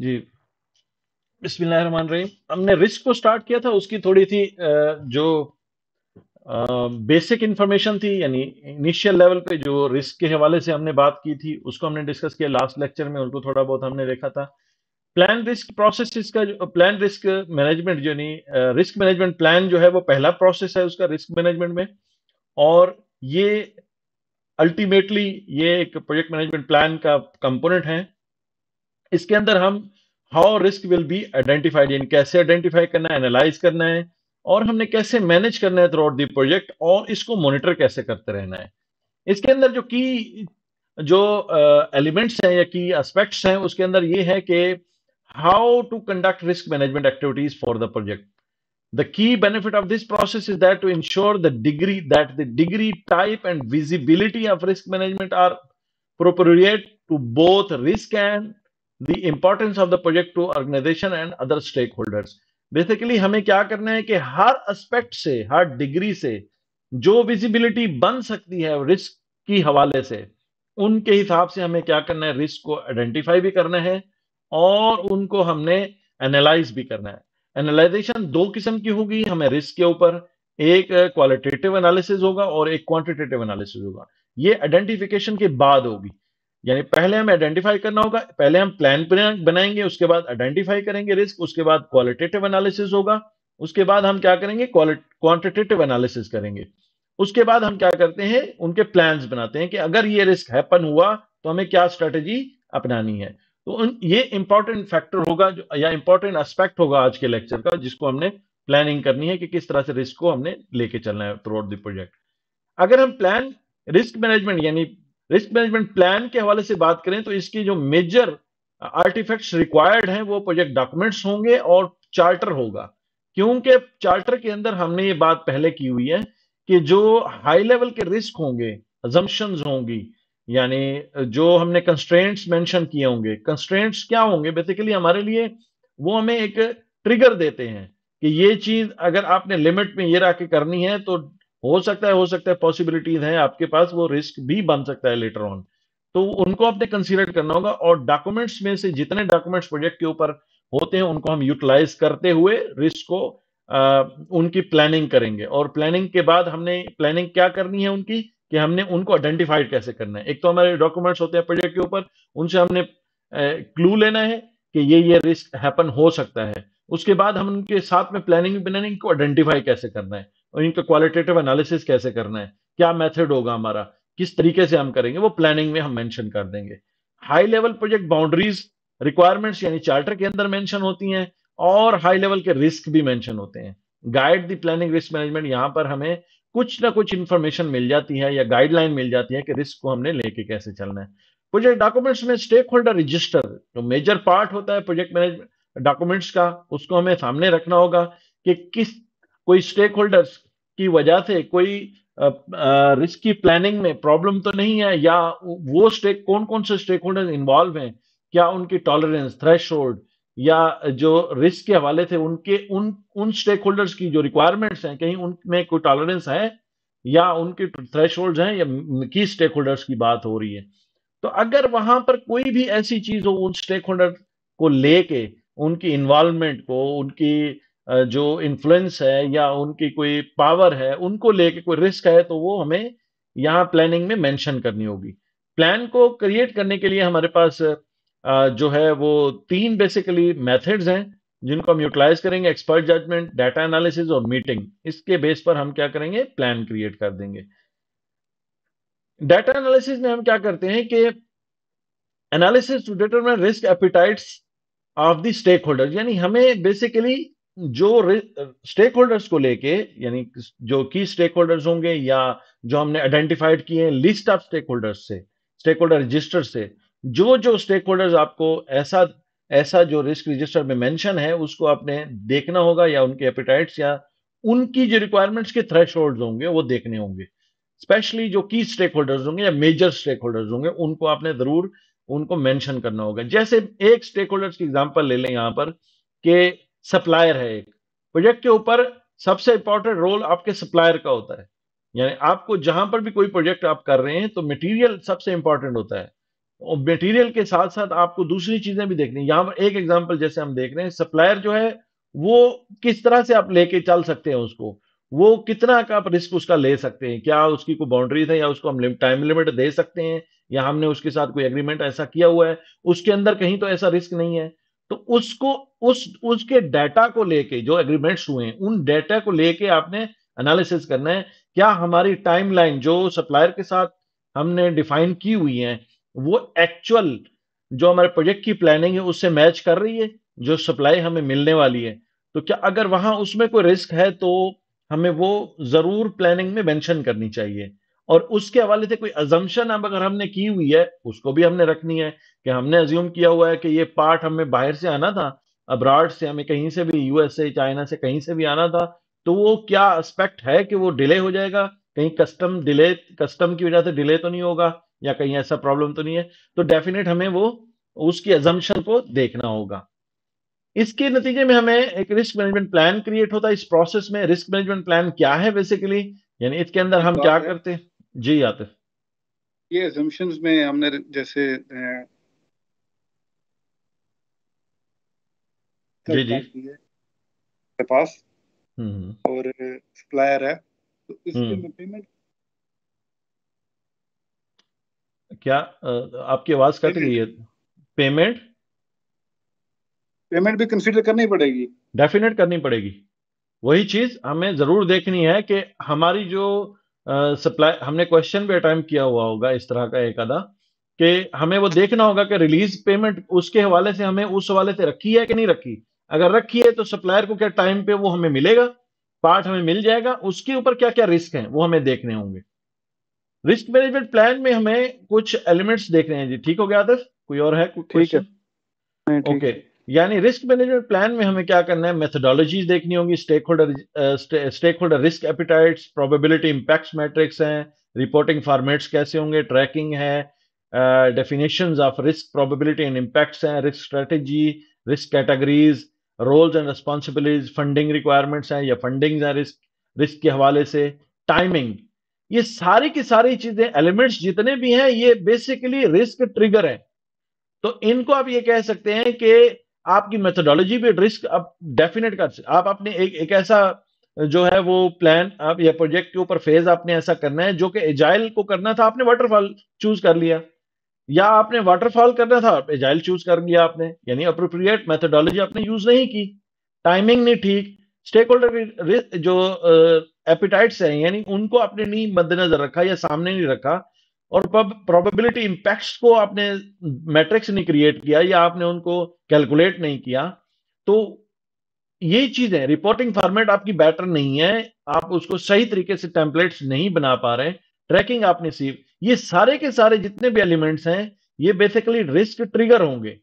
जी बिस्मिल्लाहमान रही हमने रिस्क को स्टार्ट किया था उसकी थोड़ी थी जो बेसिक इंफॉर्मेशन थी यानी इनिशियल लेवल पे जो रिस्क के हवाले से हमने बात की थी उसको हमने डिस्कस किया लास्ट लेक्चर में उनको थोड़ा बहुत हमने देखा था प्लान रिस्क प्रोसेस इसका प्लान रिस्क मैनेजमेंट यानी रिस्क मैनेजमेंट प्लान जो है वो पहला प्रोसेस है उसका रिस्क मैनेजमेंट में और ये अल्टीमेटली ये एक प्रोजेक्ट मैनेजमेंट प्लान का कंपोनेंट है इसके अंदर हम how risk will be identified इन कैसे आइडेंटिफाई करना है एनालाइज करना है और हमने कैसे मैनेज करना है थ्रू आउट दी प्रोजेक्ट और इसको मॉनिटर कैसे करते रहना है इसके अंदर जो की जो एलिमेंट्स uh, हैं या की एस्पेक्ट्स हैं उसके अंदर ये है कि how to conduct risk management activities for the project the key benefit of this process is that to ensure the degree that the degree type and visibility of risk management are appropriate to both risk and the importance of the project to organization and other stakeholders basically हमें क्या करना है कि हर aspect से हर degree से जो visibility बन सकती है रिस्क की हवाले से उनके हिसाब से हमें क्या करना है रिस्क को आइडेंटिफाई भी करना है और उनको हमने एनालाइज भी करना है एनालाइजेशन दो किस्म की होगी हमें रिस्क के ऊपर एक क्वालिटेटिव एनालिसिस होगा और एक क्वांटिटेटिव एनालिसिस होगा ये आइडेंटिफिकेशन के बाद होगी यानी पहले हमें आइडेंटिफाई करना होगा पहले हम प्लान बनाएंगे उसके बाद आइडेंटिफाई करेंगे रिस्क उसके बाद क्वालिटेटिव एनालिसिस होगा उसके बाद हम क्या करेंगे क्वांटिटेटिव एनालिसिस करेंगे उसके बाद हम क्या करते हैं उनके प्लान बनाते हैं कि अगर ये रिस्क हैपन हुआ तो हमें क्या स्ट्रेटेजी अपनानी है तो ये इंपॉर्टेंट फैक्टर होगा जो, या इंपॉर्टेंट एस्पेक्ट होगा आज के लेक्चर का जिसको हमने प्लानिंग करनी है कि किस तरह से रिस्क को हमने लेके चलना है थ्रू आउट द प्रोजेक्ट अगर हम प्लान रिस्क मैनेजमेंट यानी रिस्क मैनेजमेंट प्लान के हवाले से बात करें तो इसके जो मेजर आर्टिफैक्ट्स रिक्वायर्ड हैं वो प्रोजेक्ट डॉक्यूमेंट्स होंगे और चार्टर होगा क्योंकि चार्टर के अंदर हमने ये बात पहले की हुई है कि जो हाई लेवल के रिस्क होंगे अजम्पन होंगी यानी जो हमने कंस्ट्रेंट्स मेंशन किए होंगे कंस्ट्रेंट्स क्या होंगे बेसिकली हमारे लिए वो हमें एक ट्रिगर देते हैं कि ये चीज अगर आपने लिमिट में ये रख करनी है तो हो सकता है हो सकता है पॉसिबिलिटीज हैं आपके पास वो रिस्क भी बन सकता है लेटर ऑन तो उनको आपने कंसीडर करना होगा और डॉक्यूमेंट्स में से जितने डॉक्यूमेंट्स प्रोजेक्ट के ऊपर होते हैं उनको हम यूटिलाइज करते हुए रिस्क को आ, उनकी प्लानिंग करेंगे और प्लानिंग के बाद हमने प्लानिंग क्या करनी है उनकी कि हमने उनको आइडेंटिफाइड कैसे करना है एक तो हमारे डॉक्यूमेंट्स होते हैं प्रोजेक्ट के ऊपर उनसे हमने क्लू लेना है कि ये ये रिस्क हैपन हो सकता है उसके बाद हम उनके साथ में प्लानिंग बनाने को आइडेंटिफाई कैसे करना है और इनका क्वालिटेटिव एनालिसिस कैसे करना है क्या मेथड होगा हमारा किस तरीके से हम करेंगे वो प्लानिंग में हम मेंशन कर देंगे high level project boundaries requirements यानी चार्टर के अंदर मेंशन होती हैं और हाई लेवल के रिस्क भी मेंशन होते हैं guide the planning risk management यहाँ पर हमें कुछ ना कुछ इंफॉर्मेशन मिल जाती है या गाइडलाइन मिल जाती है कि रिस्क को हमने लेके कैसे चलना है प्रोजेक्ट डॉक्यूमेंट्स में स्टेक होल्डर रजिस्टर जो मेजर पार्ट होता है प्रोजेक्ट मैनेजमेंट डॉक्यूमेंट्स का उसको हमें सामने रखना होगा कि किस कोई स्टेक होल्डर्स की वजह से कोई रिस्क की प्लानिंग में प्रॉब्लम तो नहीं है या वो स्टेक कौन कौन से स्टेक होल्डर इन्वॉल्व हैं क्या उनकी टॉलरेंस थ्रेश या जो रिस्क के हवाले से उनके उन उन स्टेक होल्डर्स की जो रिक्वायरमेंट्स हैं कहीं उनमें कोई टॉलरेंस है या उनके थ्रेश हैं या की स्टेक होल्डर्स की बात हो रही है तो अगर वहां पर कोई भी ऐसी चीज हो उन स्टेक होल्डर को लेके उनकी इन्वॉल्वमेंट को उनकी जो इन्फ्लुएंस है या उनकी कोई पावर है उनको लेके कोई रिस्क है तो वो हमें यहाँ प्लानिंग में मेंशन करनी होगी प्लान को क्रिएट करने के लिए हमारे पास जो है वो तीन बेसिकली मेथड्स हैं जिनको हम यूटिलाइज करेंगे एक्सपर्ट जजमेंट डाटा एनालिसिस और मीटिंग इसके बेस पर हम क्या करेंगे प्लान क्रिएट कर देंगे डाटा एनालिसिस में हम क्या करते हैं कि analysis to determine risk appetites of the stakeholder यानी हमें बेसिकली जो स्टेक होल्डर्स को लेके यानी जो की स्टेक होल्डर्स होंगे या जो हमने आइडेंटिफाइड किए हैं लिस्ट ऑफ स्टेक होल्डर्स से स्टेक होल्डर रजिस्टर से जो जो स्टेक होल्डर्स आपको ऐसा ऐसा जो रिस्क रजिस्टर में मेंशन है उसको आपने देखना होगा या उनके एपिटाइट्स या उनकी जो रिक्वायरमेंट्स के थ्रेश होंगे वो देखने होंगे स्पेशली जो की स्टेक होल्डर्स होंगे या मेजर स्टेक होल्डर्स होंगे उनको आपने जरूर उनको मेंशन करना होगा जैसे एक स्टेक होल्डर्स की एग्जाम्पल ले लें यहां पर सप्लायर है एक प्रोजेक्ट के ऊपर सबसे इंपॉर्टेंट रोल आपके सप्लायर का होता है यानी आपको जहां पर भी कोई प्रोजेक्ट आप कर रहे हैं तो मटेरियल सबसे इंपॉर्टेंट होता है और मटेरियल के साथ साथ आपको दूसरी चीजें भी देखनी यहाँ पर एक एग्जाम्पल जैसे हम देख रहे हैं सप्लायर जो है वो किस तरह से आप लेके चल सकते हैं उसको वो कितना का आप रिस्क उसका ले सकते हैं क्या उसकी कोई बाउंड्रीज है या उसको हम टाइम लिमिट दे सकते हैं या हमने उसके साथ कोई एग्रीमेंट ऐसा किया हुआ है उसके अंदर कहीं तो ऐसा रिस्क नहीं है तो उसको उस उसके डाटा को लेके जो एग्रीमेंट्स हुए हैं उन डाटा को लेके आपने एनालिसिस करना है क्या हमारी टाइमलाइन जो सप्लायर के साथ हमने डिफाइन की हुई है वो एक्चुअल जो हमारे प्रोजेक्ट की प्लानिंग है उससे मैच कर रही है जो सप्लाई हमें मिलने वाली है तो क्या अगर वहां उसमें कोई रिस्क है तो हमें वो जरूर प्लानिंग में मेंशन करनी चाहिए और उसके हवाले से कोई अजम्पन अब अगर हमने की हुई है उसको भी हमने रखनी है कि हमने अज्यूम किया हुआ है कि ये पार्ट हमें बाहर से आना था अब्रॉड से हमें कहीं से भी यूएसए चाइना से कहीं से भी आना था तो वो क्या एस्पेक्ट है कि वो डिले हो जाएगा कहीं कस्टम डिले कस्टम की वजह से डिले तो नहीं होगा या कहीं ऐसा प्रॉब्लम तो नहीं है तो डेफिनेट हमें वो उसकी एजम्पन को देखना होगा इसके नतीजे में हमें एक रिस्क मैनेजमेंट प्लान क्रिएट होता है इस प्रोसेस में रिस्क मैनेजमेंट प्लान क्या है बेसिकली यानी इसके अंदर हम क्या करते हैं जी आतिफ ये एजम्पन्स में हमने जैसे जी जी के पास हम्म, हम्म। और सप्लायर है तो पेमेंट हम्म। क्या आपकी आवाज कट रही है पेमेंट पेमेंट भी कंसीडर करनी पड़ेगी डेफिनेट करनी पड़ेगी वही चीज हमें जरूर देखनी है कि हमारी जो सप्लाई हमने क्वेश्चन भी अटैम्प किया हुआ होगा इस तरह का एक आधा कि हमें वो देखना होगा कि रिलीज पेमेंट उसके हवाले से हमें उस हवाले से रखी है कि नहीं रखी अगर रखी है तो सप्लायर को क्या टाइम पे वो हमें मिलेगा पार्ट हमें मिल जाएगा उसके ऊपर क्या क्या रिस्क हैं वो हमें देखने होंगे रिस्क मैनेजमेंट प्लान में हमें कुछ एलिमेंट्स देखने हैं जी ठीक हो गया आदर्श कोई और है ठीक है ओके हाँ, okay. यानी रिस्क मैनेजमेंट प्लान में हमें क्या करना है मेथोडोलॉजीज देखनी होंगी stakeholder stakeholder risk appetites probability impacts matrix हैं रिपोर्टिंग फॉर्मेट्स कैसे होंगे ट्रैकिंग है definition of risk probability and impacts हैं risk strategy risk categories roles and responsibilities funding requirements हैं या फंडिंग हैं रिस्क रिस्क के हवाले से टाइमिंग ये सारी की सारी चीजें एलिमेंट्स जितने भी हैं ये बेसिकली रिस्क ट्रिगर है तो इनको आप ये कह सकते हैं कि आपकी मेथोडोलॉजी पे रिस्क आप डेफिनेट कर आप अपने एक एक ऐसा जो है वो प्लान आप या प्रोजेक्ट के ऊपर फेज आपने ऐसा करना है जो कि एजाइल को करना था आपने वाटरफॉल चूज कर लिया या आपने वाटरफॉल करना था एजाइल चूज कर लिया आपने यानी अप्रोप्रिएट मेथोडोलॉजी आपने यूज नहीं की टाइमिंग नहीं ठीक स्टेक होल्डर जो एपिटाइट्स हैं यानी उनको आपने नहीं मद्देनजर रखा या सामने नहीं रखा और प्रोबेबिलिटी इंपैक्ट्स को आपने मैट्रिक्स नहीं क्रिएट किया या आपने उनको कैलकुलेट नहीं किया तो ये चीजें रिपोर्टिंग फॉर्मेट आपकी बेटर नहीं है आप उसको सही तरीके से टेम्पलेट्स नहीं बना पा रहे ट्रैकिंग आपने सीव ये सारे के सारे जितने भी एलिमेंट्स हैं ये बेसिकली रिस्क ट्रिगर होंगे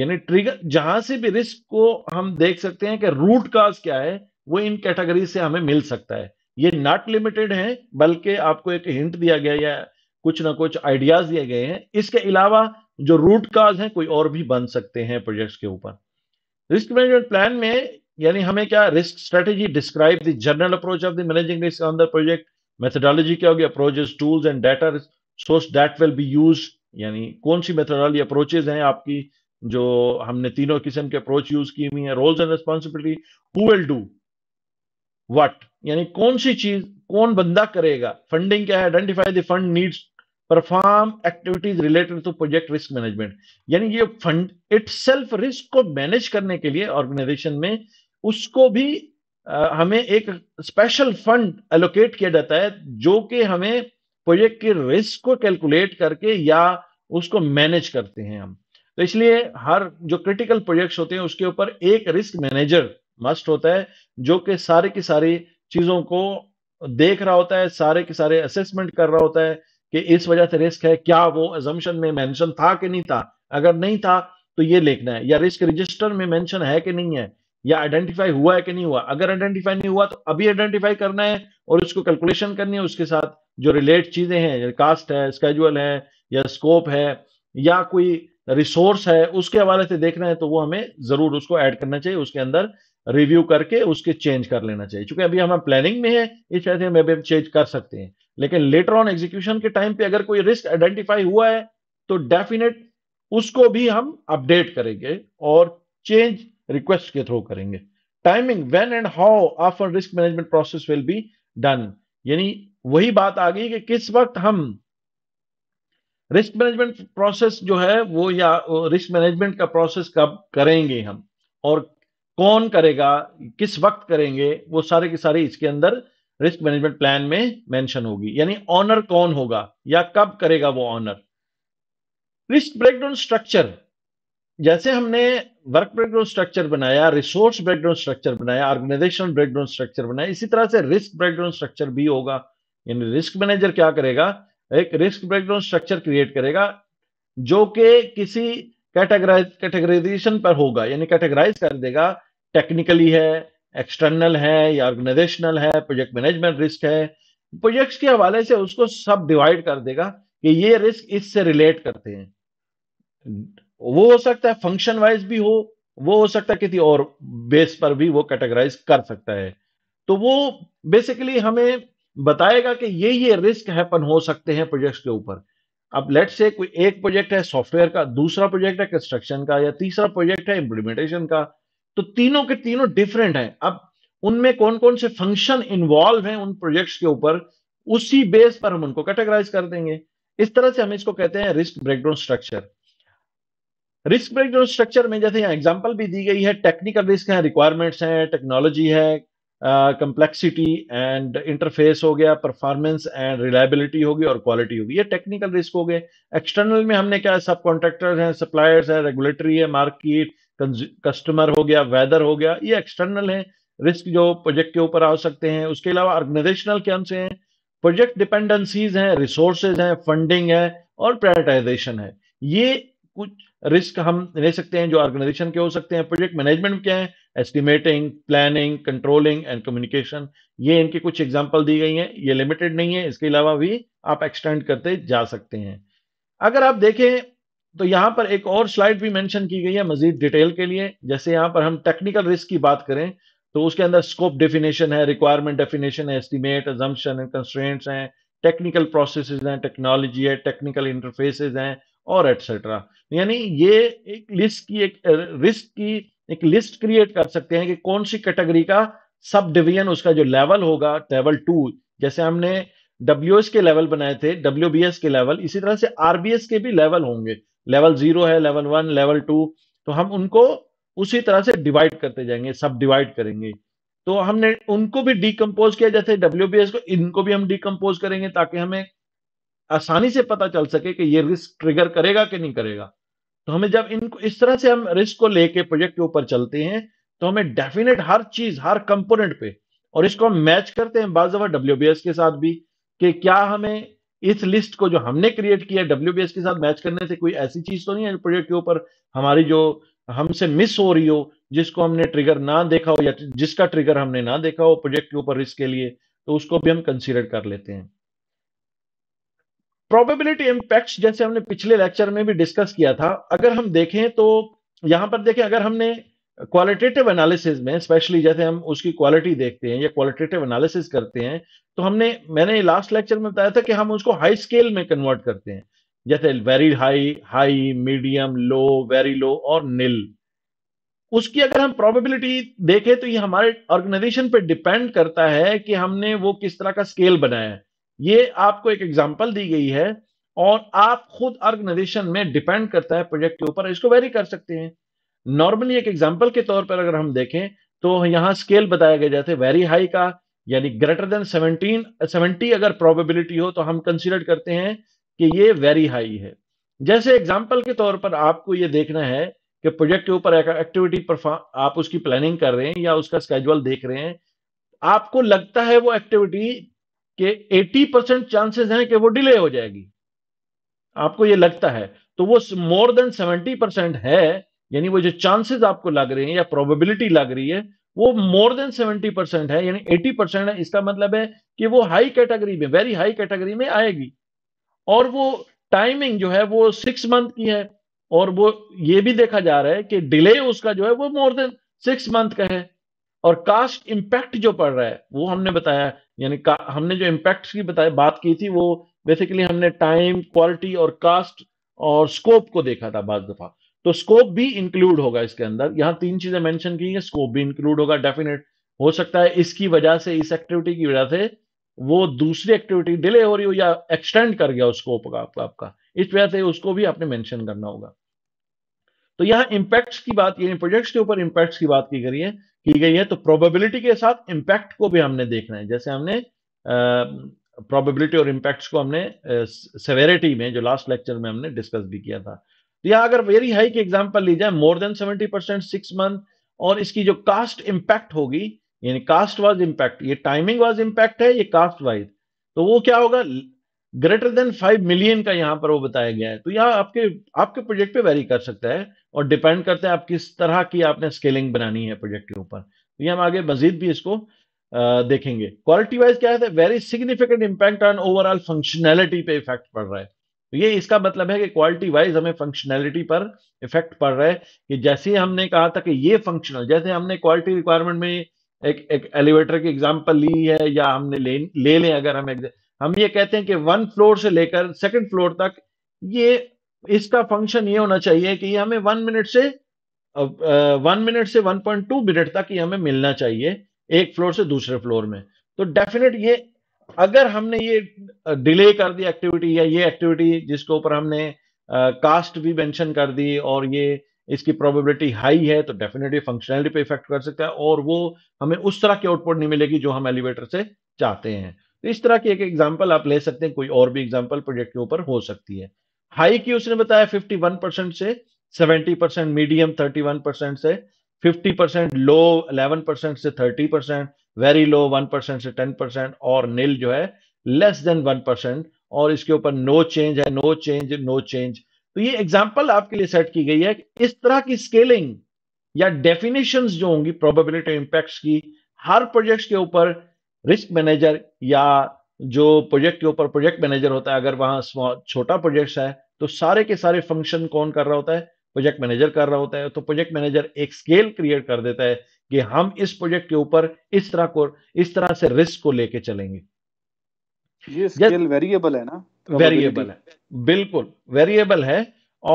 यानी ट्रिगर जहां से भी रिस्क को हम देख सकते हैं कि रूट काज क्या है वो इन कैटेगरी से हमें मिल सकता है ये नॉट लिमिटेड है बल्कि आपको एक हिंट दिया गया या कुछ ना कुछ आइडियाज दिए गए हैं इसके अलावा जो रूट काज है कोई और भी बन सकते हैं प्रोजेक्ट्स के ऊपर रिस्क मैनेजमेंट प्लान में यानी हमें क्या risk strategy describe the general approach of the managing risk on the project methodology क्या होगी approaches tools and data source that will be use यानी कौन सी मेथोडोलॉजी अप्रोचेज हैं आपकी जो हमने तीनों किस्म के अप्रोच यूज की हुई है roles and responsibility who will do what यानी कौन सी चीज कौन बंदा करेगा फंडिंग क्या है identify the fund needs perform activities related to project risk management यानी ये फंड इट रिस्क को मैनेज करने के लिए ऑर्गेनाइजेशन में उसको भी आ, हमें एक स्पेशल फंड एलोकेट किया जाता है जो कि हमें प्रोजेक्ट के रिस्क को कैलकुलेट करके या उसको मैनेज करते हैं हम तो इसलिए हर जो क्रिटिकल प्रोजेक्ट्स होते हैं उसके ऊपर एक रिस्क मैनेजर मस्ट होता है जो कि सारे की सारी चीजों को देख रहा होता है सारे के सारे असेसमेंट कर रहा होता है कि इस वजह से रिस्क है क्या वो एजम्पन में मेंशन था कि नहीं था अगर नहीं था तो ये लिखना है या रिस्क रजिस्टर में मेंशन है कि नहीं है या आइडेंटिफाई हुआ है कि नहीं हुआ अगर आइडेंटिफाई नहीं हुआ तो अभी आइडेंटिफाई करना है और उसको कैलकुलेशन करनी है उसके साथ जो रिलेट चीजें हैं कास्ट है स्केजुअल है या स्कोप है या कोई रिसोर्स है उसके हवाले से देखना है तो वो हमें जरूर उसको ऐड करना चाहिए उसके अंदर रिव्यू करके उसके चेंज कर लेना चाहिए क्योंकि अभी हम प्लानिंग में है इस वजह से हम अभी चेंज कर सकते हैं लेकिन लेटर ऑन एग्जीक्यूशन के टाइम पे अगर कोई रिस्क आइडेंटिफाई हुआ है तो डेफिनेट उसको भी हम अपडेट करेंगे और चेंज रिक्वेस्ट के थ्रू करेंगे timing when and how after risk management process will be done यानी वही बात आ गई कि किस वक्त हम रिस्क मैनेजमेंट प्रोसेस जो है वो या रिस्क मैनेजमेंट का प्रोसेस कब करेंगे हम और कौन करेगा किस वक्त करेंगे वो सारे के सारे इसके अंदर रिस्क मैनेजमेंट प्लान में मेंशन होगी यानी ऑनर कौन होगा या कब करेगा वो ऑनर रिस्क ब्रेकडाउन स्ट्रक्चर जैसे हमने वर्क ब्रेकडाउन स्ट्रक्चर बनाया रिसोर्स ब्रेकडाउन स्ट्रक्चर बनाया ऑर्गेनाइजेशन ब्रेकडाउन स्ट्रक्चर बनाया इसी तरह से रिस्क ब्रेकडाउन स्ट्रक्चर भी होगा यानी रिस्क मैनेजर क्या करेगा एक रिस्क ब्रेकडाउन स्ट्रक्चर क्रिएट करेगा जो कि किसी कैटेगराइज कैटेगराइजेशन पर होगा यानी कैटेगराइज कर देगा टेक्निकली है एक्सटर्नल है या ऑर्गेनाइजेशनल है प्रोजेक्ट मैनेजमेंट रिस्क है प्रोजेक्ट्स के हवाले से उसको सब डिवाइड कर देगा कि ये रिस्क इससे रिलेट करते हैं वो हो सकता है फंक्शन वाइज भी हो वो हो सकता है किसी और बेस पर भी वो कैटेगराइज कर सकता है तो वो बेसिकली हमें बताएगा कि ये ये रिस्क हैपन हो सकते हैं प्रोजेक्ट्स के ऊपर अब लेट से कोई एक प्रोजेक्ट है सॉफ्टवेयर का दूसरा प्रोजेक्ट है कंस्ट्रक्शन का या तीसरा प्रोजेक्ट है इम्प्लीमेंटेशन का तो तीनों के तीनों डिफरेंट है अब उनमें कौन कौन से फंक्शन इन्वॉल्व हैं उन प्रोजेक्ट्स के ऊपर उसी बेस पर हम उनको कैटेगराइज कर देंगे इस तरह से हम इसको कहते हैं risk breakdown structure risk breakdown structure में जैसे यहाँ एग्जाम्पल भी दी गई है टेक्निकल रिस्क है रिक्वायरमेंट्स हैं टेक्नोलॉजी है कंप्लेक्सिटी एंड इंटरफेस हो गया परफॉर्मेंस एंड रिलायबिलिटी होगी और क्वालिटी होगी ये टेक्निकल रिस्क हो गए एक्सटर्नल में हमने क्या सब कॉन्ट्रेक्टर हैं सप्लायर्स हैं रेगुलेटरी है मार्केट कस्टमर हो गया वेदर हो गया ये एक्सटर्नल है रिस्क जो प्रोजेक्ट के ऊपर आ सकते हैं उसके अलावा ऑर्गेनाइजेशनल के अंश हैं प्रोजेक्ट डिपेंडेंसीज हैं रिसोर्सेज हैं फंडिंग है और प्रायोरिटाइजेशन है ये कुछ रिस्क हम ले सकते हैं जो ऑर्गेनाइजेशन के हो सकते हैं प्रोजेक्ट मैनेजमेंट क्या है estimating planning controlling and communication ये इनके कुछ एग्जाम्पल दी गई हैं ये लिमिटेड नहीं है इसके अलावा भी आप एक्सटेंड करते जा सकते हैं अगर आप देखें तो यहां पर एक और स्लाइड भी मेंशन की गई है मजीद डिटेल के लिए जैसे यहाँ पर हम टेक्निकल रिस्क की बात करें तो उसके अंदर स्कोप डेफिनेशन है रिक्वायरमेंट डेफिनेशन है एस्टिमेट एजम्पन कंस्ट्रेंट्स हैं टेक्निकल प्रोसेस हैं टेक्नोलॉजी है टेक्निकल इंटरफेसेज हैं और एटसेट्रा यानी ये एक लिस्ट की एक रिस्क की एक लिस्ट क्रिएट कर सकते हैं कि कौन सी कैटेगरी का सब डिवीजन उसका जो लेवल होगा लेवल टू जैसे हमने डब्ल्यू के लेवल बनाए थे डब्ल्यू के लेवल इसी तरह से आरबीएस के भी लेवल होंगे लेवल जीरो है लेवल वन लेवल टू तो हम उनको उसी तरह से डिवाइड करते जाएंगे सब डिवाइड करेंगे तो हमने उनको भी डिकम्पोज किया जैसे डब्ल्यू को इनको भी हम डिकम्पोज करेंगे ताकि हमें आसानी से पता चल सके कि ये रिस्क ट्रिगर करेगा कि नहीं करेगा तो हमें जब इनको इस तरह से हम रिस्क को लेके प्रोजेक्ट के ऊपर चलते हैं तो हमें डेफिनेट हर चीज हर कंपोनेंट पे और इसको हम मैच करते हैं बाज डब्ल्यू के साथ भी कि क्या हमें इस लिस्ट को जो हमने क्रिएट किया डब्ल्यू के साथ मैच करने से कोई ऐसी चीज तो नहीं है प्रोजेक्ट के ऊपर हमारी जो हमसे मिस हो रही हो जिसको हमने ट्रिगर ना देखा हो या जिसका ट्रिगर हमने ना देखा हो प्रोजेक्ट के ऊपर रिस्क के लिए तो उसको भी हम कंसीडर कर लेते हैं प्रोबेबिलिटी इम्पैक्ट जैसे हमने पिछले लेक्चर में भी डिस्कस किया था अगर हम देखें तो यहां पर देखें अगर हमने क्वालिटेटिव एनालिसिस में स्पेशली जैसे हम उसकी क्वालिटी देखते हैं या क्वालिटेटिव एनालिसिस करते हैं तो हमने मैंने लास्ट लेक्चर में बताया था कि हम उसको हाई स्केल में कन्वर्ट करते हैं जैसे very high high medium low very low और निल उसकी अगर हम प्रोबेबिलिटी देखें तो ये हमारे ऑर्गेनाइजेशन पे डिपेंड करता है कि हमने वो किस तरह का स्केल बनाया है ये आपको एक एग्जांपल दी गई है और आप खुद ऑर्गेनाइजेशन में डिपेंड करता है प्रोजेक्ट के ऊपर इसको वेरी कर सकते हैं नॉर्मली एक एग्जाम्पल के तौर पर अगर हम देखें तो यहां स्केल बताया गया जैसे वेरी हाई का यानी ग्रेटर देन सेवनटीन सेवेंटी अगर प्रोबेबिलिटी हो तो हम कंसिडर करते हैं कि ये वेरी हाई है जैसे एग्जाम्पल के तौर पर आपको ये देखना है कि प्रोजेक्ट के ऊपर एक्टिविटी परफॉर्म आप उसकी प्लानिंग कर रहे हैं या उसका स्केजुअल देख रहे हैं आपको लगता है वो एक्टिविटी के 80 परसेंट चांसेस हैं कि वो डिले हो जाएगी आपको ये लगता है तो वो मोर देन 70 परसेंट है यानी वो जो चांसेस आपको लग रहे हैं या प्रोबेबिलिटी लग रही है वो मोर देन सेवेंटी परसेंट है यानी एटी परसेंट है इसका मतलब है कि वो हाई कैटेगरी में वेरी हाई कैटेगरी में आएगी और वो टाइमिंग जो है वो सिक्स मंथ की है और वो ये भी देखा जा रहा है कि डिले उसका जो है वो मोर देन सिक्स मंथ का है और कास्ट इम्पैक्ट जो पड़ रहा है वो हमने बताया यानी हमने जो इम्पैक्ट की बताया बात की थी वो बेसिकली हमने टाइम क्वालिटी और कास्ट और स्कोप को देखा था बाज दफा तो स्कोप भी इंक्लूड होगा इसके अंदर यहां तीन चीजें मेंशन की है स्कोप भी इंक्लूड होगा डेफिनेट हो सकता है इसकी वजह से इस एक्टिविटी की वजह से वो दूसरी एक्टिविटी डिले हो रही हो या एक्सटेंड कर गया स्कोप का आपका आपका इस वजह से उसको भी आपने मेंशन करना होगा तो यहाँ इंपैक्ट्स की बात यानी प्रोजेक्ट्स के ऊपर इंपैक्ट्स की बात की गई है की गई है तो प्रोबेबिलिटी के साथ इंपैक्ट को भी हमने देखना है जैसे हमने प्रोबेबिलिटी और इंपैक्ट्स को हमने सेवेरिटी में जो लास्ट लेक्चर में हमने डिस्कस भी किया था तो यहाँ अगर वेरी हाई की एग्जाम्पल ली जाए more than seventy percent six month और इसकी जो कास्ट इम्पैक्ट होगी यानी कास्ट वाज इम्पैक्ट ये टाइमिंग वाज इम्पैक्ट है ये कास्ट वाइज तो वो क्या होगा ग्रेटर देन फाइव मिलियन का यहाँ पर वो बताया गया है तो यह आपके आपके प्रोजेक्ट पे वेरी कर सकता है और डिपेंड करता है आप किस तरह की आपने स्केलिंग बनानी है प्रोजेक्ट के ऊपर तो ये हम आगे मजीद भी इसको आ, देखेंगे क्वालिटी वाइज क्या है very significant impact on overall functionality पे इफेक्ट पड़ रहा है तो ये इसका मतलब है कि क्वालिटी वाइज हमें फंक्शनैलिटी पर इफेक्ट पड़ रहा है कि जैसे ही हमने कहा था कि ये फंक्शनल जैसे हमने क्वालिटी रिक्वायरमेंट में एक एक एलिवेटर की एग्जांपल ली है या हमने ले ले लें अगर हम हम ये कहते हैं कि वन फ्लोर से लेकर सेकंड फ्लोर तक ये इसका फंक्शन ये होना चाहिए कि ये हमें वन मिनट से वन मिनट से टू मिनट तक ये हमें मिलना चाहिए एक फ्लोर से दूसरे फ्लोर में तो डेफिनेट ये अगर हमने ये डिले कर दी एक्टिविटी या ये एक्टिविटी जिसके ऊपर हमने कास्ट भी मेंशन कर दी और ये इसकी प्रोबेबिलिटी हाई है तो डेफिनेटली फंक्शनैलिटी पे इफेक्ट कर सकता है और वो हमें उस तरह की आउटपुट नहीं मिलेगी जो हम एलिवेटर से चाहते हैं तो इस तरह की एक एग्जाम्पल आप ले सकते हैं कोई और भी एग्जाम्पल प्रोजेक्ट के ऊपर हो सकती है हाई की उसने बताया वन परसेंट से seventy percent medium one percent से 50 परसेंट लो 11 परसेंट से thirty percent very low one percent से टेन परसेंट और नील जो है लेस देन वन परसेंट और इसके ऊपर नो चेंज है नो चेंज नो चेंज तो ये एग्जाम्पल आपके लिए सेट की गई है कि इस तरह की स्केलिंग या डेफिनेशन जो होंगी प्रोबेबिलिटी इंपैक्ट की हर प्रोजेक्ट के ऊपर रिस्क मैनेजर या जो प्रोजेक्ट के ऊपर प्रोजेक्ट मैनेजर होता है अगर वहां छोटा प्रोजेक्ट है तो सारे के सारे फंक्शन कौन कर रहा होता है प्रोजेक्ट मैनेजर कर रहा होता है तो प्रोजेक्ट मैनेजर एक स्केल क्रिएट कर देता है कि हम इस प्रोजेक्ट के ऊपर इस तरह को इस तरह से रिस्क को लेके चलेंगे ये स्केल वेरिएबल है ना वेरिएबल है बिल्कुल वेरिएबल है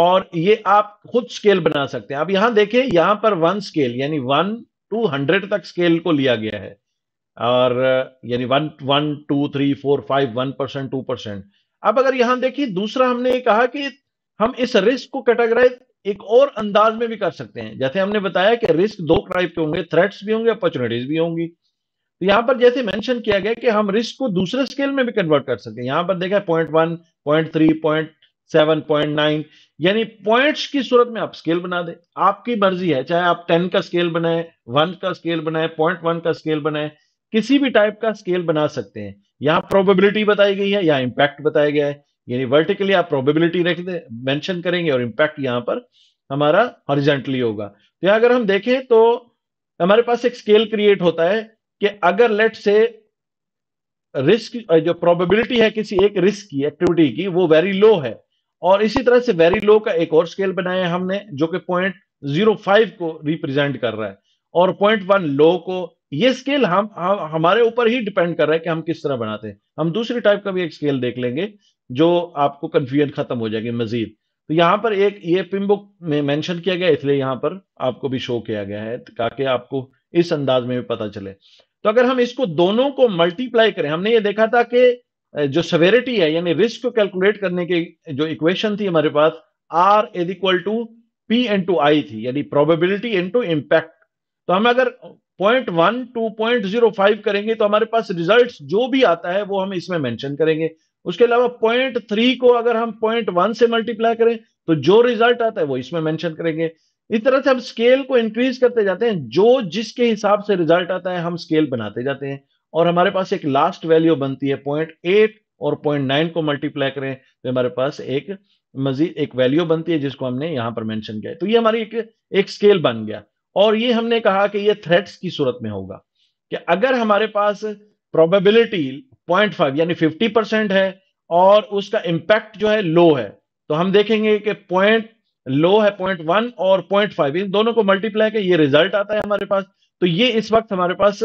और ये आप खुद स्केल बना सकते हैं आप यहां देखें यहां पर वन स्केल यानी वन टू हंड्रेड तक स्केल को लिया गया है और यानी one one two three four five one percent two percent अब अगर यहां देखिए दूसरा हमने ये कहा कि हम इस रिस्क को कैटेगराइज एक और अंदाज में भी कर सकते हैं जैसे हमने बताया कि रिस्क दो टाइप के होंगे थ्रेट्स भी होंगे अपॉर्चुनिटीज भी होंगी तो यहां पर जैसे मेंशन किया गया कि हम रिस्क को दूसरे स्केल में भी कन्वर्ट कर सकते हैं यहां पर देखा point one point three point seven point nine यानी पॉइंट्स की सूरत में आप स्केल बना दें आपकी मर्जी है चाहे आप टेन का स्केल बनाए वन का स्केल बनाए पॉइंट वन का स्केल बनाए किसी भी टाइप का स्केल बना सकते हैं यहां प्रोबेबिलिटी बताई गई है यहाँ इंपैक्ट बताया गया है यानी वर्टिकली आप प्रोबेबिलिटी रख दे मेंशन करेंगे और इम्पैक्ट यहाँ पर हमारा हॉरिजेंटली होगा तो अगर हम देखें तो हमारे पास एक स्केल क्रिएट होता है कि अगर लेट से रिस्क जो प्रोबेबिलिटी है किसी एक रिस्क की एक्टिविटी की वो वेरी लो है और इसी तरह से वेरी लो का एक और स्केल बनाया है हमने जो कि पॉइंट जीरो फाइव को रिप्रेजेंट कर रहा है और पॉइंट वन लो को ये स्केल हम, हम हमारे ऊपर ही डिपेंड कर रहा है कि हम किस तरह बनाते हैं हम दूसरी टाइप का भी एक स्केल देख लेंगे जो आपको कन्फ्यूजन खत्म हो जाएगी मजीद तो यहाँ पर एक ये पिम बुक में मेंशन किया गया इसलिए यहाँ पर आपको भी शो किया गया है ताकि आपको इस अंदाज में भी पता चले तो अगर हम इसको दोनों को मल्टीप्लाई करें हमने ये देखा था कि जो सवेरिटी है यानी रिस्क को कैलकुलेट करने की जो इक्वेशन थी हमारे पास R is equal to P to I थी यानी प्रोबेबिलिटी टू इम्पैक्ट तो हम अगर point one to point zero five करेंगे तो हमारे पास रिजल्ट जो भी आता है वो हम इसमें मैंशन करेंगे उसके अलावा पॉइंट थ्री को अगर हम पॉइंट वन से मल्टीप्लाई करें तो जो रिजल्ट आता है वो इसमें मेंशन करेंगे इस तरह से हम स्केल को इंक्रीज करते जाते हैं जो जिसके हिसाब से रिजल्ट आता है हम स्केल बनाते जाते हैं और हमारे पास एक लास्ट वैल्यू बनती है पॉइंट एट और पॉइंट नाइन को मल्टीप्लाई करें तो हमारे पास एक मजीद एक वैल्यू बनती है जिसको हमने यहां पर मेंशन किया है तो ये हमारी एक एक स्केल बन गया और ये हमने कहा कि ये थ्रेट्स की सूरत में होगा कि अगर हमारे पास प्रोबेबिलिटी पॉइंट फाइव यानी फिफ्टी परसेंट है और उसका इंपैक्ट जो है लो है तो हम देखेंगे कि पॉइंट लो है पॉइंट वन और पॉइंट फाइव इन दोनों को मल्टीप्लाई के ये रिजल्ट आता है हमारे पास तो ये इस वक्त हमारे पास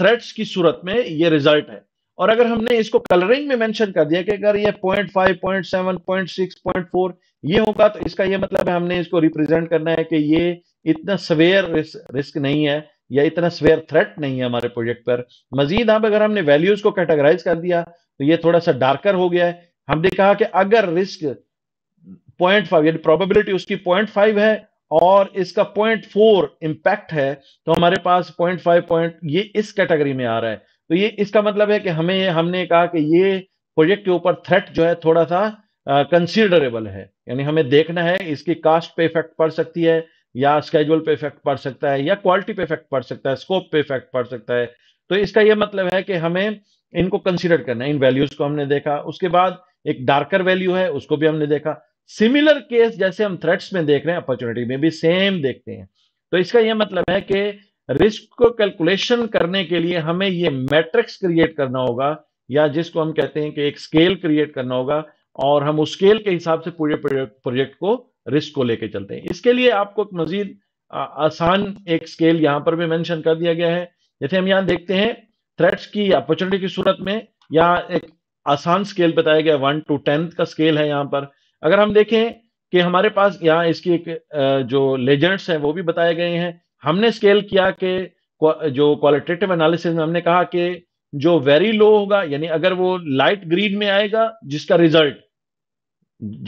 थ्रेड्स की सूरत में ये रिजल्ट है और अगर हमने इसको कलरिंग में मेंशन कर दिया कि अगर ये point five point seven point six point four ये होगा तो इसका ये मतलब है हमने इसको रिप्रेजेंट करना है कि ये इतना सवेयर रिस्क नहीं है या इतना स्वेयर थ्रेट नहीं है हमारे प्रोजेक्ट पर मजीद अब अगर हमने वैल्यूज को कैटेगराइज कर दिया तो ये थोड़ा सा डार्कर हो गया है हमने कहा कि अगर रिस्क पॉइंट फाइव यानी प्रोबेबिलिटी उसकी पॉइंट फाइव है और इसका पॉइंट फोर इम्पैक्ट है तो हमारे पास पॉइंट फाइव पॉइंट ये इस कैटेगरी में आ रहा है तो ये इसका मतलब है कि हमें हमने कहा कि ये प्रोजेक्ट के ऊपर थ्रेट जो है थोड़ा सा कंसिडरेबल है यानी हमें देखना है इसकी कास्ट पे इफेक्ट पड़ सकती है या स्केजुअल पे इफेक्ट पड़ सकता है या क्वालिटी पे इफेक्ट पड़ सकता है स्कोप पे इफेक्ट पड़ सकता है तो इसका यह मतलब है कि हमें इनको कंसिडर करना है इन वैल्यूज को हमने देखा उसके बाद एक डार्कर वैल्यू है उसको भी हमने देखा सिमिलर केस जैसे हम थ्रेट्स में देख रहे हैं अपॉर्चुनिटी में भी सेम देखते हैं तो इसका यह मतलब है कि रिस्क को कैलकुलेशन करने के लिए हमें ये मैट्रिक्स क्रिएट करना होगा या जिसको हम कहते हैं कि एक स्केल क्रिएट करना होगा और हम उस स्केल के हिसाब से पूरे प्रोजेक्ट को रिस्क को लेके चलते हैं इसके लिए आपको एक मजीद आसान एक स्केल यहाँ पर भी मेंशन कर दिया गया है जैसे हम यहाँ देखते हैं थ्रेट्स की अपॉर्चुनिटी की सूरत में यहाँ एक आसान स्केल बताया गया वन टू टेंथ का स्केल है यहाँ पर अगर हम देखें कि हमारे पास यहाँ इसकी एक जो लेजेंड्स हैं वो भी बताए गए हैं हमने स्केल किया कि जो क्वालिटेटिव एनालिसिस में हमने कहा कि जो वेरी लो होगा यानी अगर वो लाइट ग्रीन में आएगा जिसका रिजल्ट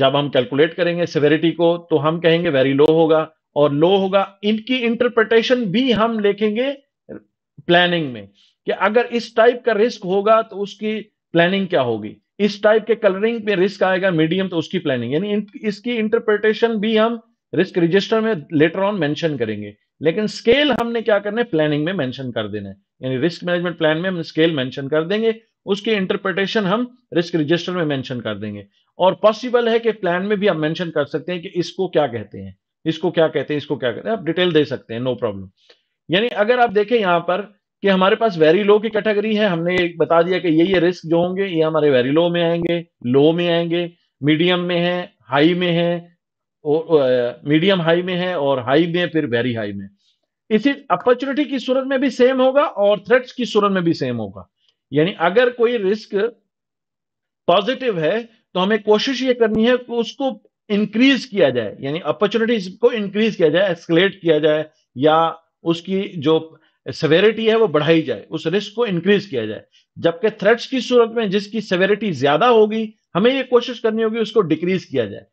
जब हम कैलकुलेट करेंगे सिवेरिटी को तो हम कहेंगे वेरी लो होगा और लो होगा इनकी इंटरप्रिटेशन भी हम लिखेंगे प्लानिंग में कि अगर इस टाइप का रिस्क होगा तो उसकी प्लानिंग क्या होगी इस टाइप के कलरिंग पे रिस्क आएगा मीडियम तो उसकी प्लानिंग यानी इसकी इंटरप्रिटेशन भी हम रिस्क रजिस्टर में लेटर ऑन मेंशन करेंगे लेकिन स्केल हमने क्या करना है प्लानिंग में मेंशन कर देना है यानी रिस्क मैनेजमेंट प्लान में हम स्केल मेंशन कर देंगे उसकी इंटरप्रिटेशन हम रिस्क रजिस्टर में मेंशन कर देंगे और पॉसिबल है कि प्लान में भी आप मेंशन कर सकते हैं कि इसको क्या कहते हैं इसको क्या कहते हैं इसको क्या कहते हैं आप डिटेल दे सकते हैं नो प्रॉब्लम यानी अगर आप देखें यहां पर कि हमारे पास वेरी लो की कैटेगरी है हमने बता दिया कि ये ये रिस्क जो होंगे ये हमारे वेरी लो में आएंगे लो में आएंगे मीडियम में है हाई में है और मीडियम हाई में है और हाई में फिर वेरी हाई में इसी अपॉर्चुनिटी की सूरत में भी सेम होगा और थ्रेट्स की सूरत में भी सेम होगा यानी अगर कोई रिस्क पॉजिटिव है तो हमें कोशिश ये करनी है कि उसको इंक्रीज किया जाए यानी अपॉर्चुनिटीज को इंक्रीज किया जाए एक्सकलेट किया जाए या उसकी जो सेवेरिटी है वो बढ़ाई जाए उस रिस्क को इंक्रीज किया जाए जबकि थ्रेट्स की सूरत में जिसकी सेवेरिटी ज्यादा होगी हमें ये कोशिश करनी होगी उसको डिक्रीज किया जाए